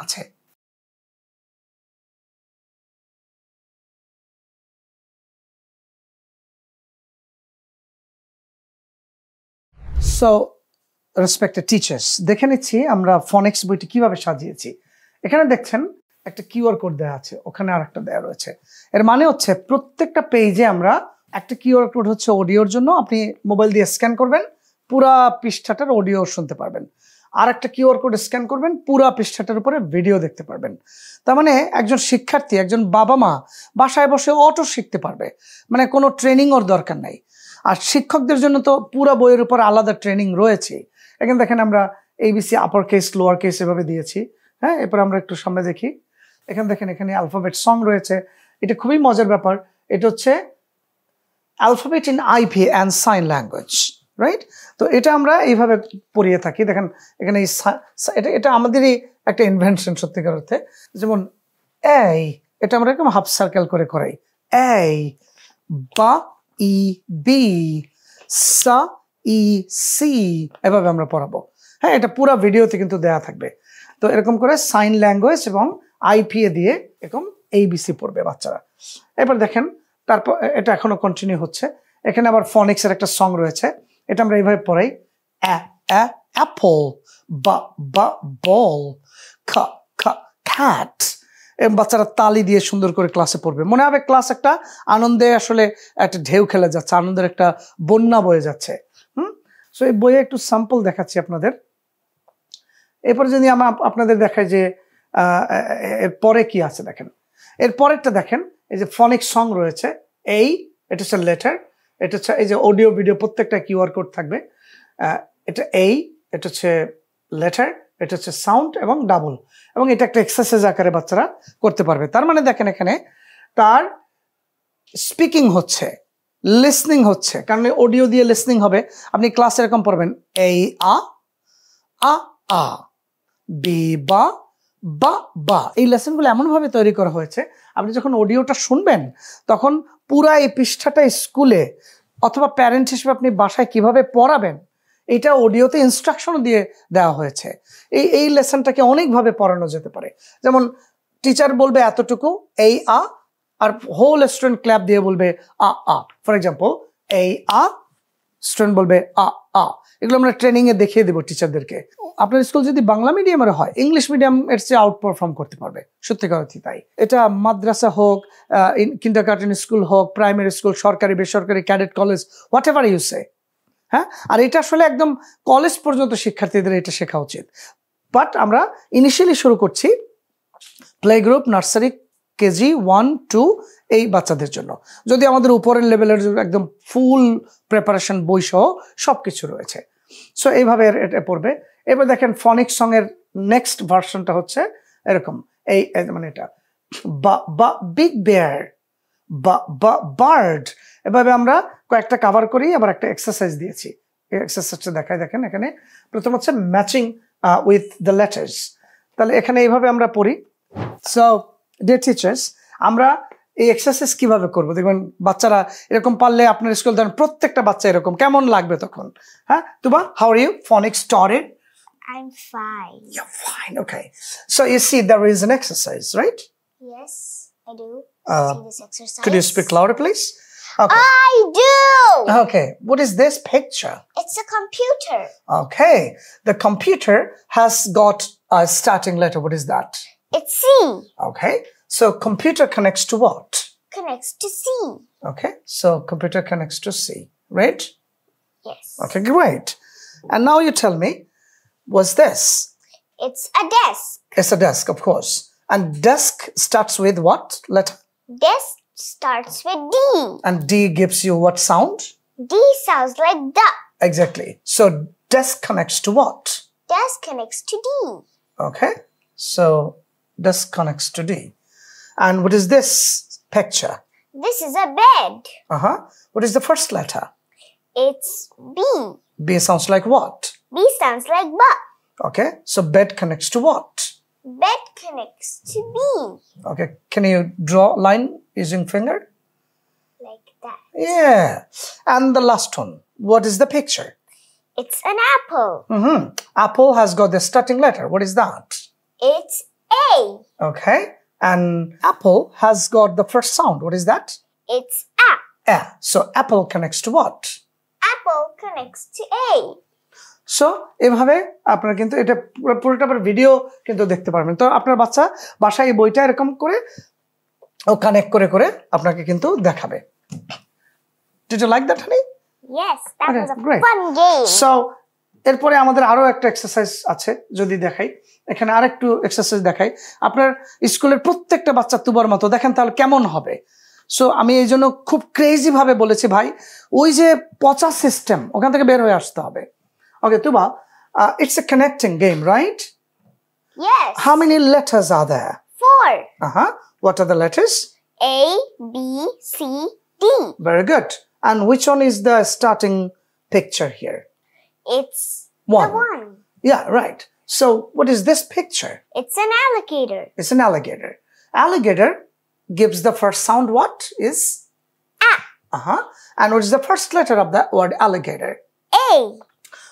আছে সো রেসপেক্টেড টিচার্স দেখে নিচ্ছি আমরা ফনিক্স বইটি কিভাবে সাজিয়েছি এখানে দেখছেন একটা কিউআর কোড দেওয়া আছে ওখানে আর একটা দেওয়া রয়েছে এর মানে হচ্ছে প্রত্যেকটা পেজে আমরা একটা কিউআর কোড হচ্ছে অডিওর জন্য আপনি মোবাইল দিয়ে স্ক্যান করবেন পুরা পৃষ্ঠাটার অডিও শুনতে পারবেন আর একটা কিউআর কোড স্ক্যান করবেন পুরা পৃষ্ঠাটার উপরে ভিডিও দেখতে পারবেন তার মানে একজন শিক্ষার্থী একজন বাবা মা বাসায় বসে অটো শিখতে পারবে মানে কোনো ট্রেনিং ওর দরকার নাই আর শিক্ষকদের জন্য তো পুরা বইয়ের উপর আলাদা ট্রেনিং রয়েছে এখানে দেখেন আমরা ABC upper case lower case এভাবে দিয়েছি হ্যাঁ এরপর আমরা একটু সামনে দেখি এখানে দেখেন এখানে অ্যালফাবেট সং রয়েছে এটা খুবই মজার ব্যাপার এটা হচ্ছে alphabet in IP and sign language right তো এটা আমরা এইভাবে পড়িয়ে থাকি দেখেন এখানে এই এটা এটা আমাদেরই একটা ইনভেনশন সত্যিকার অর্থে যেমন এই এটা আমরা একদম হাফ সার্কেল করে করাই এই বা ই বি সা ই e, সি এভাবে আমরা পড়াবো হ্যাঁ এটা পুরো ভিডিওতে কিন্তু দেয়া থাকবে তো এরকম করে সাইন ল্যাঙ্গুয়েজ এবং আইপিএ দিয়ে এরকম এইবিসি পড়বে বাচ্চারা এবার দেখেন তারপর এটা এখনো কন্টিনিউ হচ্ছে এখানে আবার ফনিক্সের একটা সং রয়েছে এটা আমরা এইভাবে পড়াই অ্যাপল বা বা বল খা খা খ্যাট বাচ্চারা তালি দিয়ে সুন্দর করে ক্লাসে পড়বে মনে হবে ক্লাস একটা আনন্দে আসলে একটা ঢেউ খেলে যাচ্ছে আনন্দের একটা বন্যা বয়ে যাচ্ছে সো এই বইয়ে একটু স্যাম্পল দেখাচ্ছি আপনাদের এরপর যদি আমার আপনাদের দেখায় যে এর পরে কি আছে দেখেন এর পরেরটা দেখেন এই যে ফনিক সং রয়েছে এই এটা হচ্ছে লেটার এটা হচ্ছে এই যে অডিও ভিডিও প্রত্যেকটা কিউআর কোড থাকবে এটা এই এটা হচ্ছে লেটার এটা হচ্ছে সাউন্ড এবং ডাবল এবং এটা একটা এক্সারসাইজ আকারে বাচ্চারা করতে পারবে তার মানে দেখেন এখানে তার স্পিকিং হচ্ছে লিসনিং হচ্ছে কারণ অডিও দিয়ে লিসনিং হবে আপনি ক্লাস এরকম পড়বেন এই আ আ আ বি বা বা বা এই লেসনগুলো এমনভাবে তৈরি করা হয়েছে আপনি যখন অডিওটা শুনবেন তখন পুরা এই পৃষ্ঠাটা স্কুলে অথবা প্যারেন্ট হিসেবে আপনি বাসায় কিভাবে পড়াবেন এটা অডিওতে ইনস্ট্রাকশন দিয়ে দেওয়া হয়েছে এই এই লেসনটাকে অনেকভাবে পড়ানো যেতে পারে যেমন টিচার বলবে এতটুকু এই আ আর হোল স্টুডেন্ট ক্ল্যাপ দিয়ে বলবে আ আ ফর এক্সাম্পল এই আ স্টুডেন্ট বলবে আ আ এগুলো আমরা ট্রেনিংয়ে দেখিয়ে দেবো টিচারদেরকে আপনার স্কুল যদি বাংলা মিডিয়ামের হয় ইংলিশ মিডিয়াম এর চেয়ে আউট পারফর্ম করতে পারবে সত্যি কথা তাই এটা মাদ্রাসা হোক কিন্ডার গার্ডেন স্কুল হোক প্রাইমারি স্কুল সরকারি বেসরকারি cadet college what say হ্যাঁ আর এটা আসলে একদম কলেজ পর্যন্ত শিক্ষার্থীদের এটা শেখা উচিত বাট আমরা ইনিশিয়ালি শুরু করছি play group nursery KG one two এই বাচ্চাদের জন্য যদি আমাদের উপরের লেভেলের একদম ফুল প্রেপারেশন বই সহ সব কিছু রয়েছে সো এইভাবে এটা পড়বে এবার দেখেন ফনিক সঙের নেক্সট ভার্সনটা হচ্ছে এরকম এই মানে এটা বা বিগ বেয়ার বা বার্ড এভাবে আমরা কয়েকটা কাভার করি আবার একটা এক্সারসাইজ দিয়েছি এই এক্সারসাইজটা দেখায় দেখেন এখানে প্রথম হচ্ছে ম্যাচিং উইথ দ্য লেটার্স তাহলে এখানে এইভাবে আমরা পড়ি সো ডে টিচার্স আমরা এই এক্সারসাইজ কিভাবে করবো দেখবেন বাচ্চারা এরকম পারলে আপনার স্কুল ধরেন প্রত্যেকটা বাচ্চা এরকম কেমন লাগবে তখন হ্যাঁ Tuba? How are you phonic স্টরেড I'm fine. You're fine, okay. So you see, there is an exercise, right? Yes, I do. Uh, this exercise. Could you speak louder, please? Okay. I do. Okay. What is this picture? It's a computer. Okay. The computer has got a starting letter. What is that? It's C. Okay. So computer connects to what? Connects to C. Okay. So computer connects to C, right? Yes. Okay, great. And now you tell me, what's this? It's a desk. It's a desk, of course. And desk starts with what letter? Desk starts with D. And D gives you what sound? D sounds like D. Exactly. So desk connects to what? Desk connects to D. Okay. So disconnects today. And what is this picture? This is a bed. Uh-huh. What is the first letter? It's B. B sounds like what? B sounds like B. Okay. So bed connects to what? Bed connects to B. Okay. Can you draw a line using finger? Like that. Yeah. And the last one. What is the picture? It's an apple. Mm-hmm. Apple has got the starting letter. What is that? It's A. Okay. And apple has got the first sound. What is that? It's A. A. So apple connects to what? Apple connects to A. So এভাবে আপনারা কিন্তু এটা পুরোটা video কিন্তু দেখতে পারবেন তো আপনার বাচ্চা বাসায় এই বইটা এরকম করে ও কানেক্ট করে করে আপনাকে কিন্তু দেখাবে Did you like that, honey? Yes, that okay, was a great. fun game. So এরপরে আমাদের আরও একটা এক্সারসাইজ আছে যদি দেখাই এখানে আরেকটু এক্সারসাইজ দেখাই আপনার স্কুলের প্রত্যেকটা বাচ্চা তুবার মতো দেখেন তাহলে কেমন হবে সো আমি এই জন্য খুব ক্রেজিভাবে বলেছি ভাই ওই যে পচা সিস্টেম ওখান থেকে বের হয়ে আসতে হবে okay Tuba it's a connecting game right how many letters are are there? Four. Uh huh. What are the letters? A, B, C, D. Very good. And which one It's one. the one. Yeah, right. So what is this picture? It's an alligator. It's an alligator. Alligator gives the first sound what is? Ah. Uh-huh. And what is the first letter of that word alligator? A.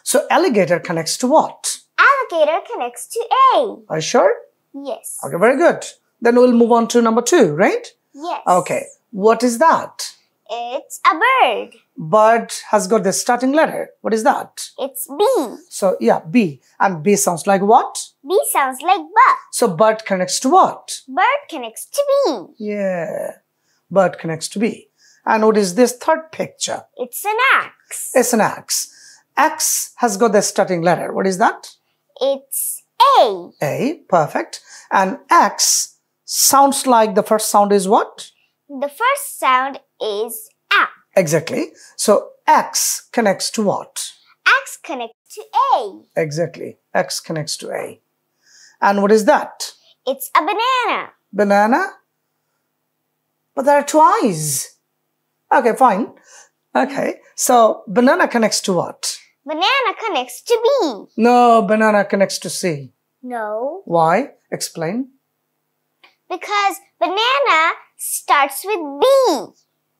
So alligator connects to what? Alligator connects to A. Are you sure? Yes. Okay, very good. Then we'll move on to number two, right? Yes. Okay. What is that? It's a bird. Bird has got the starting letter. What is that? It's B. So yeah, B. And B sounds like what? B sounds like B. So bird connects to what? Bird connects to B. Yeah. Bird connects to B. And what is this third picture? It's an axe. It's an axe. X has got the starting letter. What is that? It's A. A, perfect. And X sounds like the first sound is what? The first sound is A. Exactly. So X connects to what? X connects to A. Exactly. X connects to A. And what is that? It's a banana. Banana? But there are two eyes. Okay, fine. Okay. So banana connects to what? Banana connects to B. No, banana connects to C. No. Why? Explain. Because banana starts with B.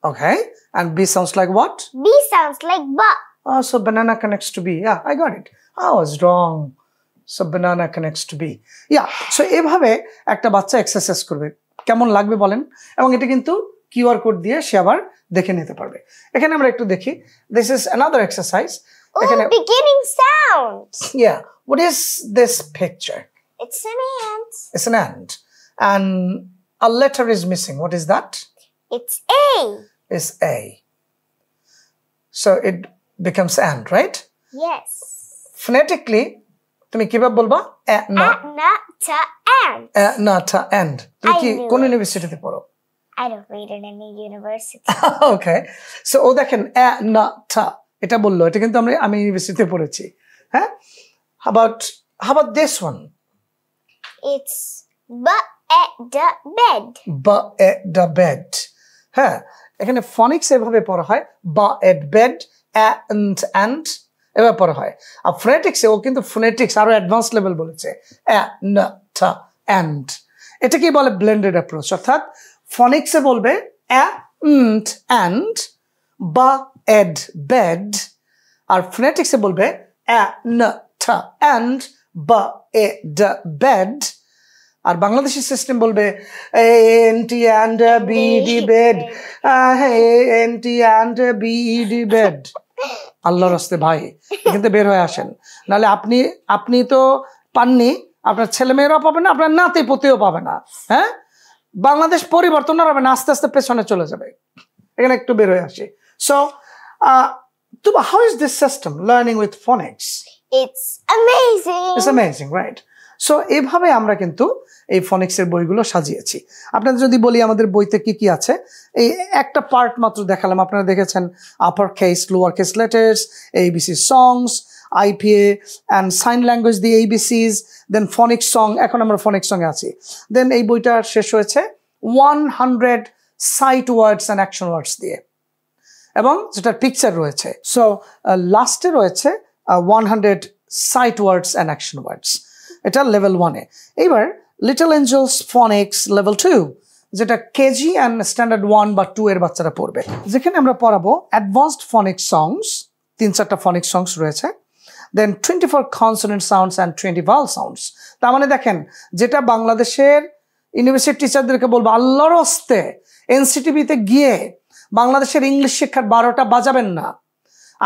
Okay. And B sounds like what? B sounds like B. Oh, so banana connects to B. Yeah, I got it. I was wrong. So banana connects to B. Yeah. So, এভাবে একটা বাচ্চা exercise করবে কেমন লাগবে বলেন এবং এটা কিন্তু কিউআর কোড দিয়ে সে আবার দেখে নিতে পারবে এখানে আমরা একটু দেখি this is another exercise oh, beginning sounds yeah what is this picture it's an ant it's an ant and a letter is missing. What is that? It's A. It's A. So it becomes and, right? Yes. Phonetically, তুমি কিভাবে বলবা না টা and না টা and তুমি কি কোন ইউনিভার্সিটিতে পড়ো I don't read in any university. okay. So ও দেখেন না টা এটা বললো এটা কিন্তু আমরা আমি ইউনিভার্সিটিতে পড়েছি হ্যাঁ how about how about this one it's but at the bed বা at the bed হ্যাঁ এখানে ফনিক্স এভাবে পড়া হয় বা at বেড and অ্যান্ড এভাবে পড়া হয় আর ফোনেটিক্সে ও কিন্তু ফোনেটিক্স আরো অ্যাডভান্স লেভেল বলেছে অ্যান্ড এটা এটাকেই বলে ব্লেন্ডেড অ্যাপ্রোচ অর্থাৎ ফনিক্সে বলবে অ্যান্ড অ্যান্ড বা এড বেড আর ফোনেটিক্সে বলবে অ্যান্ড অ্যান্ড বা এড বেড আর বাংলাদেশের সিস্টেম বলবে N T and bed N T and bed আল্লাহর হস্তে ভাই এখান থেকে বের হয়ে আসেন নাহলে আপনি আপনি তো পাননি আপনার ছেলেমেয়েরাও পাবে না আপনার নাতে পতেও পাবে না হ্যাঁ বাংলাদেশ পরিবর্তন হবে না আস্তে আস্তে পেছনে চলে যাবে এখানে একটু বের হয়ে আসি so Tuba how is this system learning with phonics It's amazing. It's amazing, right? So এভাবে আমরা কিন্তু এই ফনিক্সের বইগুলো সাজিয়েছি আপনাদের যদি বলি আমাদের বইতে কি কি আছে এই একটা পার্ট মাত্র দেখালাম আপনারা দেখেছেন upper case lower case letters ABC songs IPA and sign language দিয়ে এইবিসিস দেন ফনিক্স সং এখন আমরা ফনিক্স সঙ্গে আছি দেন এই বইটা শেষ হয়েছে one hundred sight words and action words দিয়ে এবং যেটার পিকচার রয়েছে সো লাস্টে রয়েছে one hundred sight words and action words এটা লেভেল ওয়ানে এইবার little angels phonics level two যেটা কেজি অ্যান্ড স্ট্যান্ডার্ড ওয়ান বা টু এর বাচ্চারা পড়বে যেখানে আমরা পড়াবো অ্যাডভান্সড এক্স সংস তিন চারটা ফনিক সংস রয়েছে then twenty four consonant sounds and twenty vowel sounds তার মানে দেখেন যেটা বাংলাদেশের ইউনিভার্সিটি টিচারদেরকে বলবো আল্লাহর হস্তে এনসিটিভিতে গিয়ে বাংলাদেশের ইংলিশ শিক্ষার বারোটা বাজাবেন না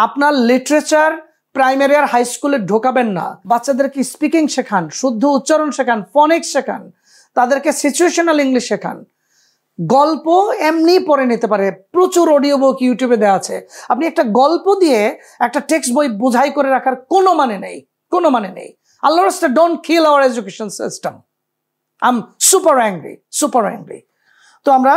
আপনার লিটারেচার প্রাইমারি আর হাই স্কুলে ঢোকাবেন না বাচ্চাদেরকে স্পিকিং শেখান শুদ্ধ উচ্চারণ শেখান ফনিক্স শেখান তাদেরকে সিচুয়েশনাল ইংলিশ শেখান গল্প এমনি পড়ে নিতে পারে প্রচুর অডিও বুক ইউটিউবে দেওয়া আছে আপনি একটা গল্প দিয়ে একটা টেক্সট বই বোঝাই করে রাখার কোনো মানে নেই কোনো মানে নেই আল্লাহ রাস্তা don't kill our education system um super angry super angry তো আমরা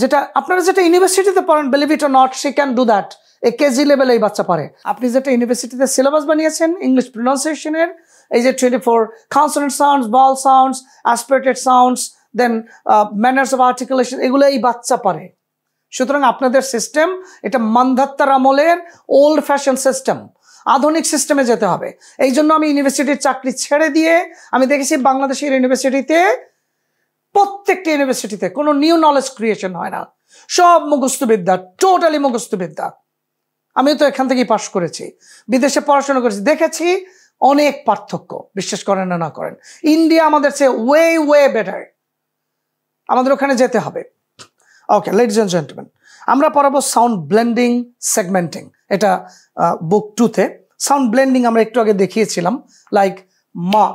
যেটা আপনারা যেটা ইউনিভার্সিটিতে পড়েন believe it not she can do that a KG লেভেলে এই বাচ্চা পারে আপনি যেটা ইউনিভার্সিটিতে সিলেবাস বানিয়েছেন ইংলিশ প্রনাউন্সিয়েশনের এই যে twenty four consonant sounds vowel sounds aspirated sounds then manners of articulation এগুলো এই বাচ্চা পারে সুতরাং আপনাদের সিস্টেম এটা মান্ধাত্তার আমলের ওল্ড ফ্যাশন সিস্টেম আধুনিক সিস্টেমে যেতে হবে এই জন্য আমি ইউনিভার্সিটির চাকরি ছেড়ে দিয়ে আমি দেখেছি বাংলাদেশের ইউনিভার্সিটিতে প্রত্যেকটি ইউনিভার্সিটিতে কোনো নিউ নলেজ ক্রিয়েশন হয় না সব মুখস্থবিদ্যা টোটালি মুখস্থবিদ্যা আমিও তো এখান থেকেই পাশ করেছি বিদেশে পড়াশোনা করেছি দেখেছি অনেক পার্থক্য বিশ্বাস করেন না না করেন ইন্ডিয়া আমাদের চেয়ে ওয়ে ওয়ে বেটার আমাদের ওখানে যেতে হবে ওকে লেডিস অ্যান্ড জেন্টলম্যান আমরা পড়াবো সাউন্ড ব্লেন্ডিং সেগমেন্টিং এটা বুক টুতে সাউন্ড ব্লেন্ডিং আমরা একটু আগে দেখিয়েছিলাম লাইক মা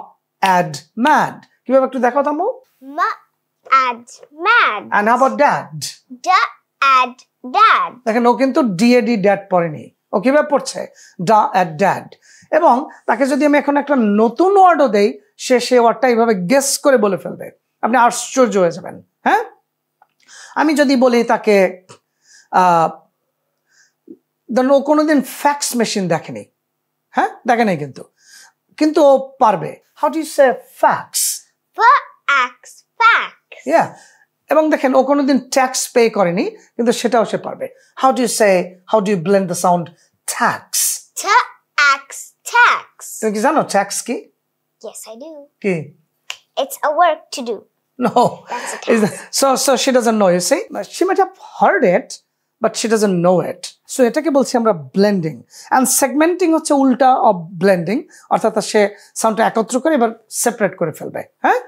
অ্যাড ম্যাড কিভাবে একটু দেখো তামু মা ad mad and how about dad dad dad দেখেন ও কিন্তু ডিএডি ড্যাড পড়েনি ও কিভাবে পড়ছে ডা অ্যাট ড্যাড এবং তাকে যদি আমি এখন একটা নতুন ওয়ার্ডও দেই সে সে ওয়ার্ডটা এইভাবে গেস করে বলে ফেলবে আপনি আশ্চর্য হয়ে যাবেন হ্যাঁ আমি যদি বলি তাকে ধরেন ও কোনোদিন ফ্যাক্স মেশিন দেখেনি হ্যাঁ দেখে নাই কিন্তু কিন্তু ও পারবে how do say fax fax fax yeah এবং দেখেন ও কোনোদিন ট্যাক্স পে করেনি কিন্তু সেটাও সে পারবে how do say how do blend the sound tax tax tax তুমি কি জানো ট্যাক্স কি ইয়েস আই ডু কি it's a work to do no so so she doesn't know you see she might have heard it but she doesn't know it so এটাকে বলছি আমরা blending and segmenting হচ্ছে উল্টা of blending অর্থাৎ সে সাউন্ডটা একত্র করে এবার সেপারেট করে ফেলবে হ্যাঁ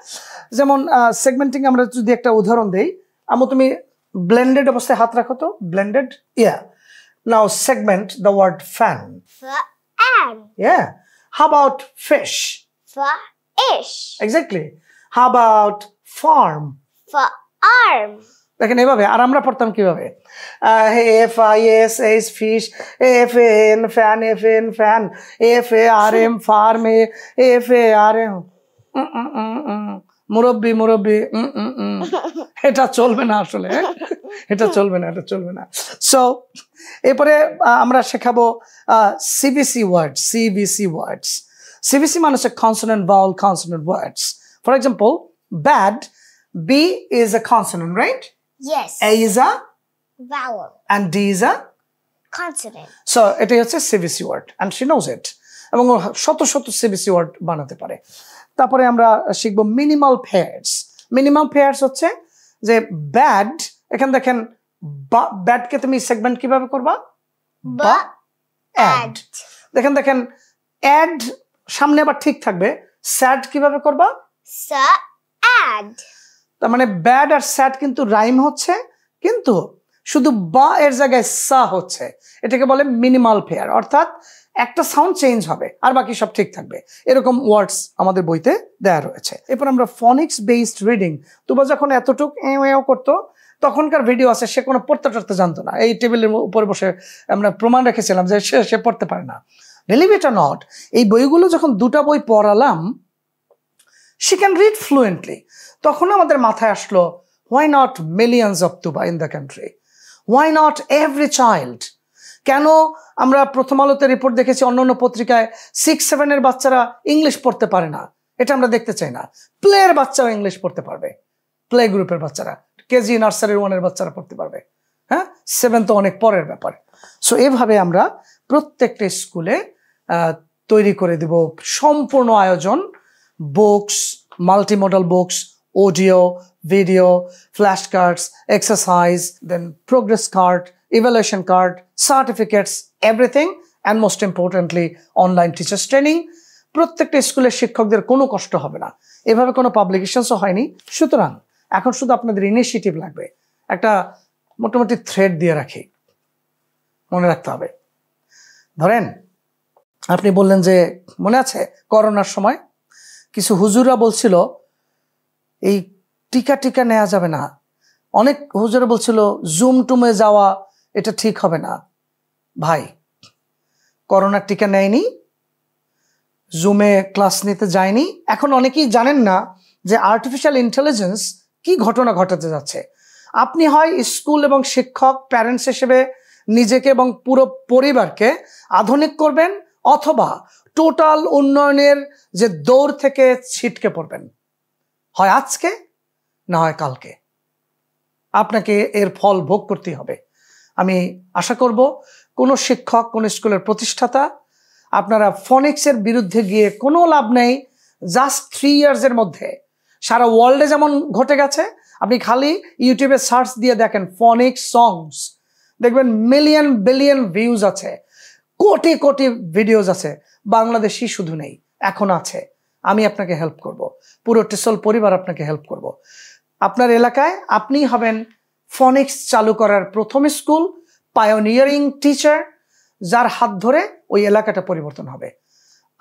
যেমন সেগমেন্টিং আমরা যদি একটা উদাহরণ দেই আমার তুমি ব্লেন্ডেড অবস্থায় হাত রাখো তো blended yeah now segment the word fan yeah how about fish fish exactly how about farm farm দেখেন এভাবে আর আমরা পড়তাম কিভাবে F I S S fish F A N fan F N fan F A R M farm A F A R M মুরব্বি মুরব্বি এটা চলবে না আসলে হ্যাঁ? এটা চলবে না এটা চলবে না সো এরপরে আমরা শেখাবো CBC words CBC words CBC মানে হচ্ছে consonant vowel consonant words for example bad B is a consonant right A is a vowel and D is a consonant. So এটাই হচ্ছে CBC word and she knows it এবং শত শত CBC word বানাতে পারে তারপরে আমরা শিখবো মিনিমাল ফেয়ার্স মিনিমাম ফেয়ার্স হচ্ছে যে ব্যাড এখানে দেখেন ব্যাডকে তুমি সেগমেন্ট কিভাবে করবা বা অ্যাড দেখেন দেখেন অ্যাড সামনে আবার ঠিক থাকবে স্যাড কিভাবে করবা তার মানে ব্যাড আর স্যাড কিন্তু রাইম হচ্ছে কিন্তু শুধু বা এর জায়গায় সা হচ্ছে এটাকে বলে মিনিমাল ফেয়ার অর্থাৎ একটা সাউন্ড চেঞ্জ হবে আর বাকি সব ঠিক থাকবে এরকম ওয়ার্ডস আমাদের বইতে দেয়া রয়েছে এরপর আমরা ফনিক্স বেসড রিডিং তোবা যখন এতটুক এও করতো তখনকার ভিডিও আছে সে কোনো পড়তে টড়তে জানতো না এই টেবিলের উপরে বসে আমরা প্রমাণ রেখেছিলাম যে সে সে পড়তে পারে না বিলিভ ইট নট এই বইগুলো যখন দুটা বই পড়ালাম শি ক্যান রিড ফ্লুয়েন্টলি তখন আমাদের মাথায় আসলো why not millions of Tuba in the country why not every child কেন আমরা প্রথম আলোতে রিপোর্ট দেখেছি অন্য অন্য পত্রিকায় সিক্স সেভেনের বাচ্চারা ইংলিশ পড়তে পারে না এটা আমরা দেখতে চাই না প্লেয়ের বাচ্চাও ইংলিশ পড়তে পারবে প্লে গ্রুপের বাচ্চারা কেজি নার্সারি ওয়ানের বাচ্চারা পড়তে পারবে হ্যাঁ সেভেন তো অনেক পরের ব্যাপার সো এভাবে আমরা প্রত্যেকটা স্কুলে তৈরি করে দেব সম্পূর্ণ আয়োজন books model books audio video flash cards exercise then progress card evaluation card, certificates, everything, and most importantly, online teachers training. প্রত্যেকটা স্কুলের শিক্ষকদের কোনো কষ্ট হবে না এভাবে কোনো পাবলিকেশনসও হয়নি সুতরাং এখন শুধু আপনাদের ইনিশিয়েটিভ লাগবে একটা মোটামুটি থ্রেড দিয়ে রাখি মনে রাখতে হবে ধরেন আপনি বললেন যে মনে আছে করোনার সময় কিছু হুজুরা বলছিল এই টিকা টিকা নেওয়া যাবে না অনেক হুজুরা বলছিল জুম টুমে যাওয়া এটা ঠিক হবে না ভাই করোনার টিকা নেয়নি জুমে ক্লাস নিতে যায়নি এখন অনেকেই জানেন না যে আর্টিফিশিয়াল ইন্টেলিজেন্স কি ঘটনা ঘটাতে যাচ্ছে আপনি হয় স্কুল এবং শিক্ষক প্যারেন্টস হিসেবে নিজেকে এবং পুরো পরিবারকে আধুনিক করবেন অথবা টোটাল উন্নয়নের যে দৌড় থেকে ছিটকে পড়বেন হয় আজকে না হয় কালকে আপনাকে এর ফল ভোগ করতে হবে আমি আশা করব কোনো শিক্ষক কোন স্কুলের প্রতিষ্ঠাতা আপনারা ফনিক্সের বিরুদ্ধে গিয়ে কোনো লাভ নেই জাস্ট থ্রি ইয়ার্সের মধ্যে সারা ওয়ার্ল্ডে যেমন ঘটে গেছে আপনি খালি ইউটিউবে সার্চ দিয়ে দেখেন ফনিক্স সংস দেখবেন মিলিয়ন বিলিয়ন ভিউজ আছে কোটি কোটি ভিডিওজ আছে বাংলাদেশি শুধু নেই এখন আছে আমি আপনাকে হেল্প করব পুরো টিসল পরিবার আপনাকে হেল্প করব আপনার এলাকায় আপনি হবেন ফনিক্স চালু করার প্রথম স্কুল পায়োনিয়ারিং টিচার যার হাত ধরে ওই এলাকাটা পরিবর্তন হবে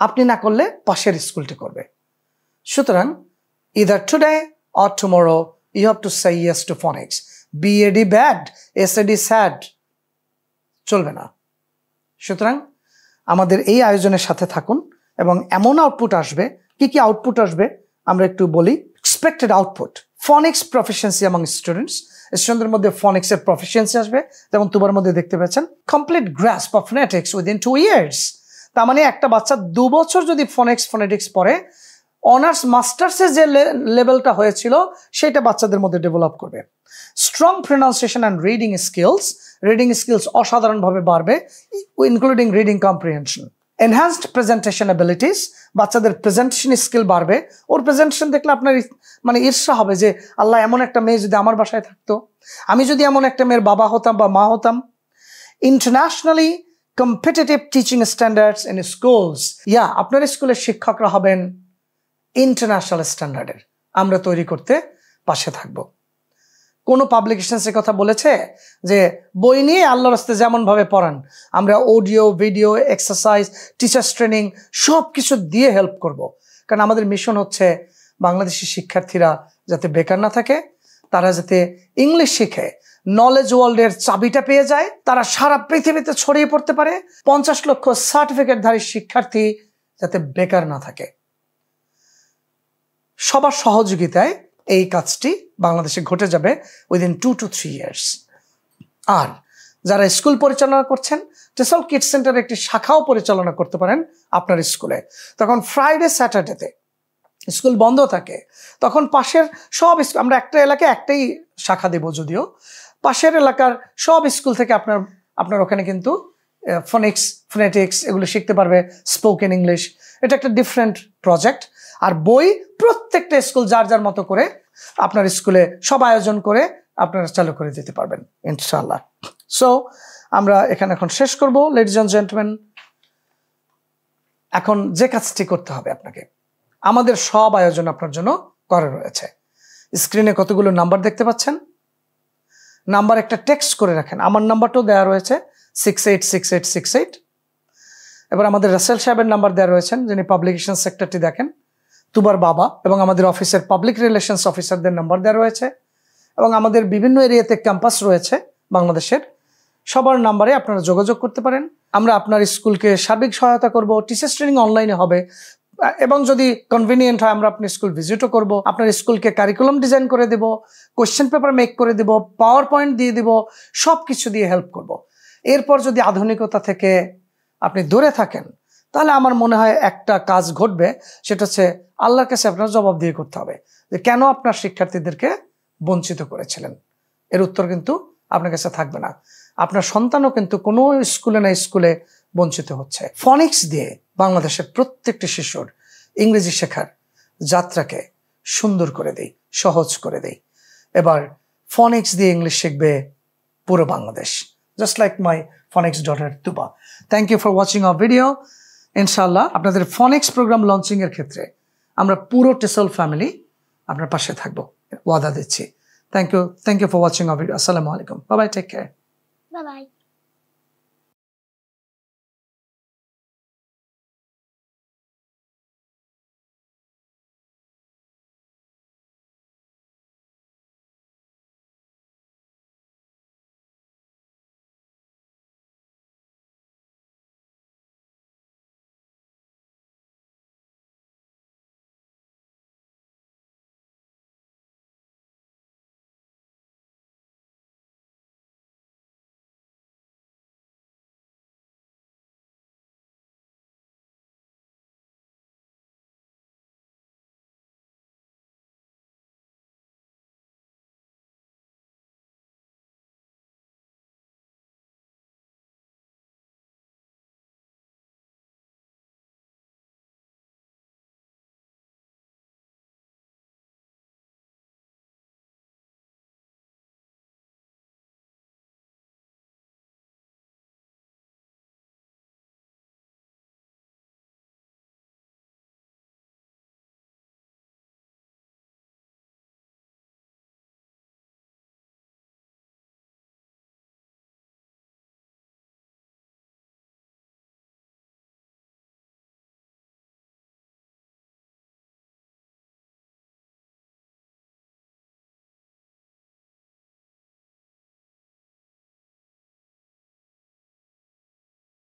আপনি না করলে পাশের স্কুলটি করবে সুতরাং either today or tomorrow you have to say yes to phonics B A D bad S A D sad চলবে না সুতরাং আমাদের এই আয়োজনের সাথে থাকুন এবং এমন আউটপুট আসবে কি কি আউটপুট আসবে আমরা একটু বলি expected output phonics proficiency among students স্টুডেন্টদের মধ্যে ফনিক্সের প্রফিসিয়েন্সি আসবে যেমন তোমার মধ্যে দেখতে পাচ্ছেন complete grasp of phonetics within two years তার মানে একটা বাচ্চা দু বছর যদি ফোনেক্স ফোনেটিক্স পড়ে অনার্স মাস্টার্সের যে লেভেলটা হয়েছিল সেটা বাচ্চাদের মধ্যে ডেভেলপ করবে strong pronunciation and reading skills reading skills অসাধারণভাবে বাড়বে including reading comprehension enhanced presentation abilities বাচ্চাদের প্রেজেন্টেশন স্কিল বাড়বে ওর প্রেজেন্টেশন দেখলে আপনার মানে ঈর্ষা হবে যে আল্লাহ এমন একটা মেয়ে যদি আমার বাসায় থাকতো আমি যদি এমন একটা মেয়ের বাবা হতাম বা মা হতাম internationally competitive teaching standards in schools ইয়া আপনার স্কুলের শিক্ষকরা হবেন ইন্টারন্যাশনাল স্ট্যান্ডার্ডের আমরা তৈরি করতে পাশে থাকবো কোনো পাবলিকেশনসের কথা বলেছে যে বই নিয়ে আল্লাহর রাস্তে যেমনভাবে পড়ান আমরা audio video exercise teachers training সব কিছু দিয়ে হেল্প করব। কারণ আমাদের মিশন হচ্ছে বাংলাদেশি শিক্ষার্থীরা যাতে বেকার না থাকে তারা যাতে ইংলিশ শিখে নলেজ ওয়ার্ল্ডের চাবিটা পেয়ে যায় তারা সারা পৃথিবীতে ছড়িয়ে পড়তে পারে পঞ্চাশ লক্ষ সার্টিফিকেটধারী শিক্ষার্থী যাতে বেকার না থাকে সবার সহযোগিতায় এই কাজটি বাংলাদেশে ঘটে যাবে within two two three years আর যারা স্কুল পরিচালনা করছেন টেসল কিড সেন্টারের একটি শাখাও পরিচালনা করতে পারেন আপনার স্কুলে তখন ফ্রাইডে স্যাটারডেতে স্কুল বন্ধ থাকে তখন পাশের সব আমরা একটা এলাকায় একটাই শাখা দেব যদিও পাশের এলাকার সব স্কুল থেকে আপনার আপনার ওখানে কিন্তু ফোনিক্স ফোনেটিক্স এগুলো শিখতে পারবে স্পোকেন ইংলিশ এটা একটা ডিফারেন্ট প্রজেক্ট আর বই প্রত্যেকটা স্কুল যার যার মতো করে আপনার স্কুলে সব আয়োজন করে আপনারা চালু করে দিতে পারবেন ইনশাল্লাহ সো আমরা এখানে এখন শেষ করব লেডিজ অ্যান্ড জেন্টম্যান এখন যে কাজটি করতে হবে আপনাকে আমাদের সব আয়োজন আপনার জন্য করা রয়েছে স্ক্রিনে কতগুলো নাম্বার দেখতে পাচ্ছেন নাম্বার একটা টেক্সট করে রাখেন আমার নাম্বারটাও দেওয়া রয়েছে six eight six eight six eight এবার আমাদের রাসেল সাহেবের নাম্বার দেওয়া রয়েছেন যিনি পাবলিকেশন সেক্টরটি দেখেন তুবার বাবা এবং আমাদের অফিসের পাবলিক রিলেশনস অফিসারদের নাম্বার দেওয়া রয়েছে এবং আমাদের বিভিন্ন এরিয়াতে ক্যাম্পাস রয়েছে বাংলাদেশের সবার নাম্বারে আপনারা যোগাযোগ করতে পারেন আমরা আপনার স্কুলকে সার্বিক সহায়তা করব টিচার্স ট্রেনিং অনলাইনে হবে এবং যদি কনভিনিয়েন্ট হয় আমরা আপনার স্কুল ভিজিটও করব আপনার স্কুলকে কারিকুলাম ডিজাইন করে দেব কোশ্চেন পেপার মেক করে দেব পাওয়ার পয়েন্ট দিয়ে দেব সব কিছু দিয়ে হেল্প করবো এরপর যদি আধুনিকতা থেকে আপনি দূরে থাকেন তাহলে আমার মনে হয় একটা কাজ ঘটবে সেটা হচ্ছে আল্লাহর কাছে আপনার জবাব দিয়ে করতে হবে যে কেন আপনার শিক্ষার্থীদেরকে বঞ্চিত করেছিলেন এর উত্তর কিন্তু আপনার কাছে থাকবে না আপনার সন্তানও কিন্তু কোনো স্কুলে না স্কুলে বঞ্চিত হচ্ছে ফনিক্স দিয়ে বাংলাদেশের প্রত্যেকটি শিশুর ইংরেজি শেখার যাত্রাকে সুন্দর করে দেই সহজ করে দেই এবার ফনিক্স দিয়ে ইংলিশ শিখবে পুরো Bangladesh just like my phonics daughter Tuba. Thank you for watching our video. ইনশাল্লাহ আপনাদের ফনিক্স প্রোগ্রাম লঞ্চিং এর ক্ষেত্রে আমরা পুরো টেসল ফ্যামিলি আপনার পাশে থাকবো ওয়াদা দিচ্ছি thank you thank you for watching a video আসসালামু আলাইকুম বাবাই টেক কেয়ার বাবাই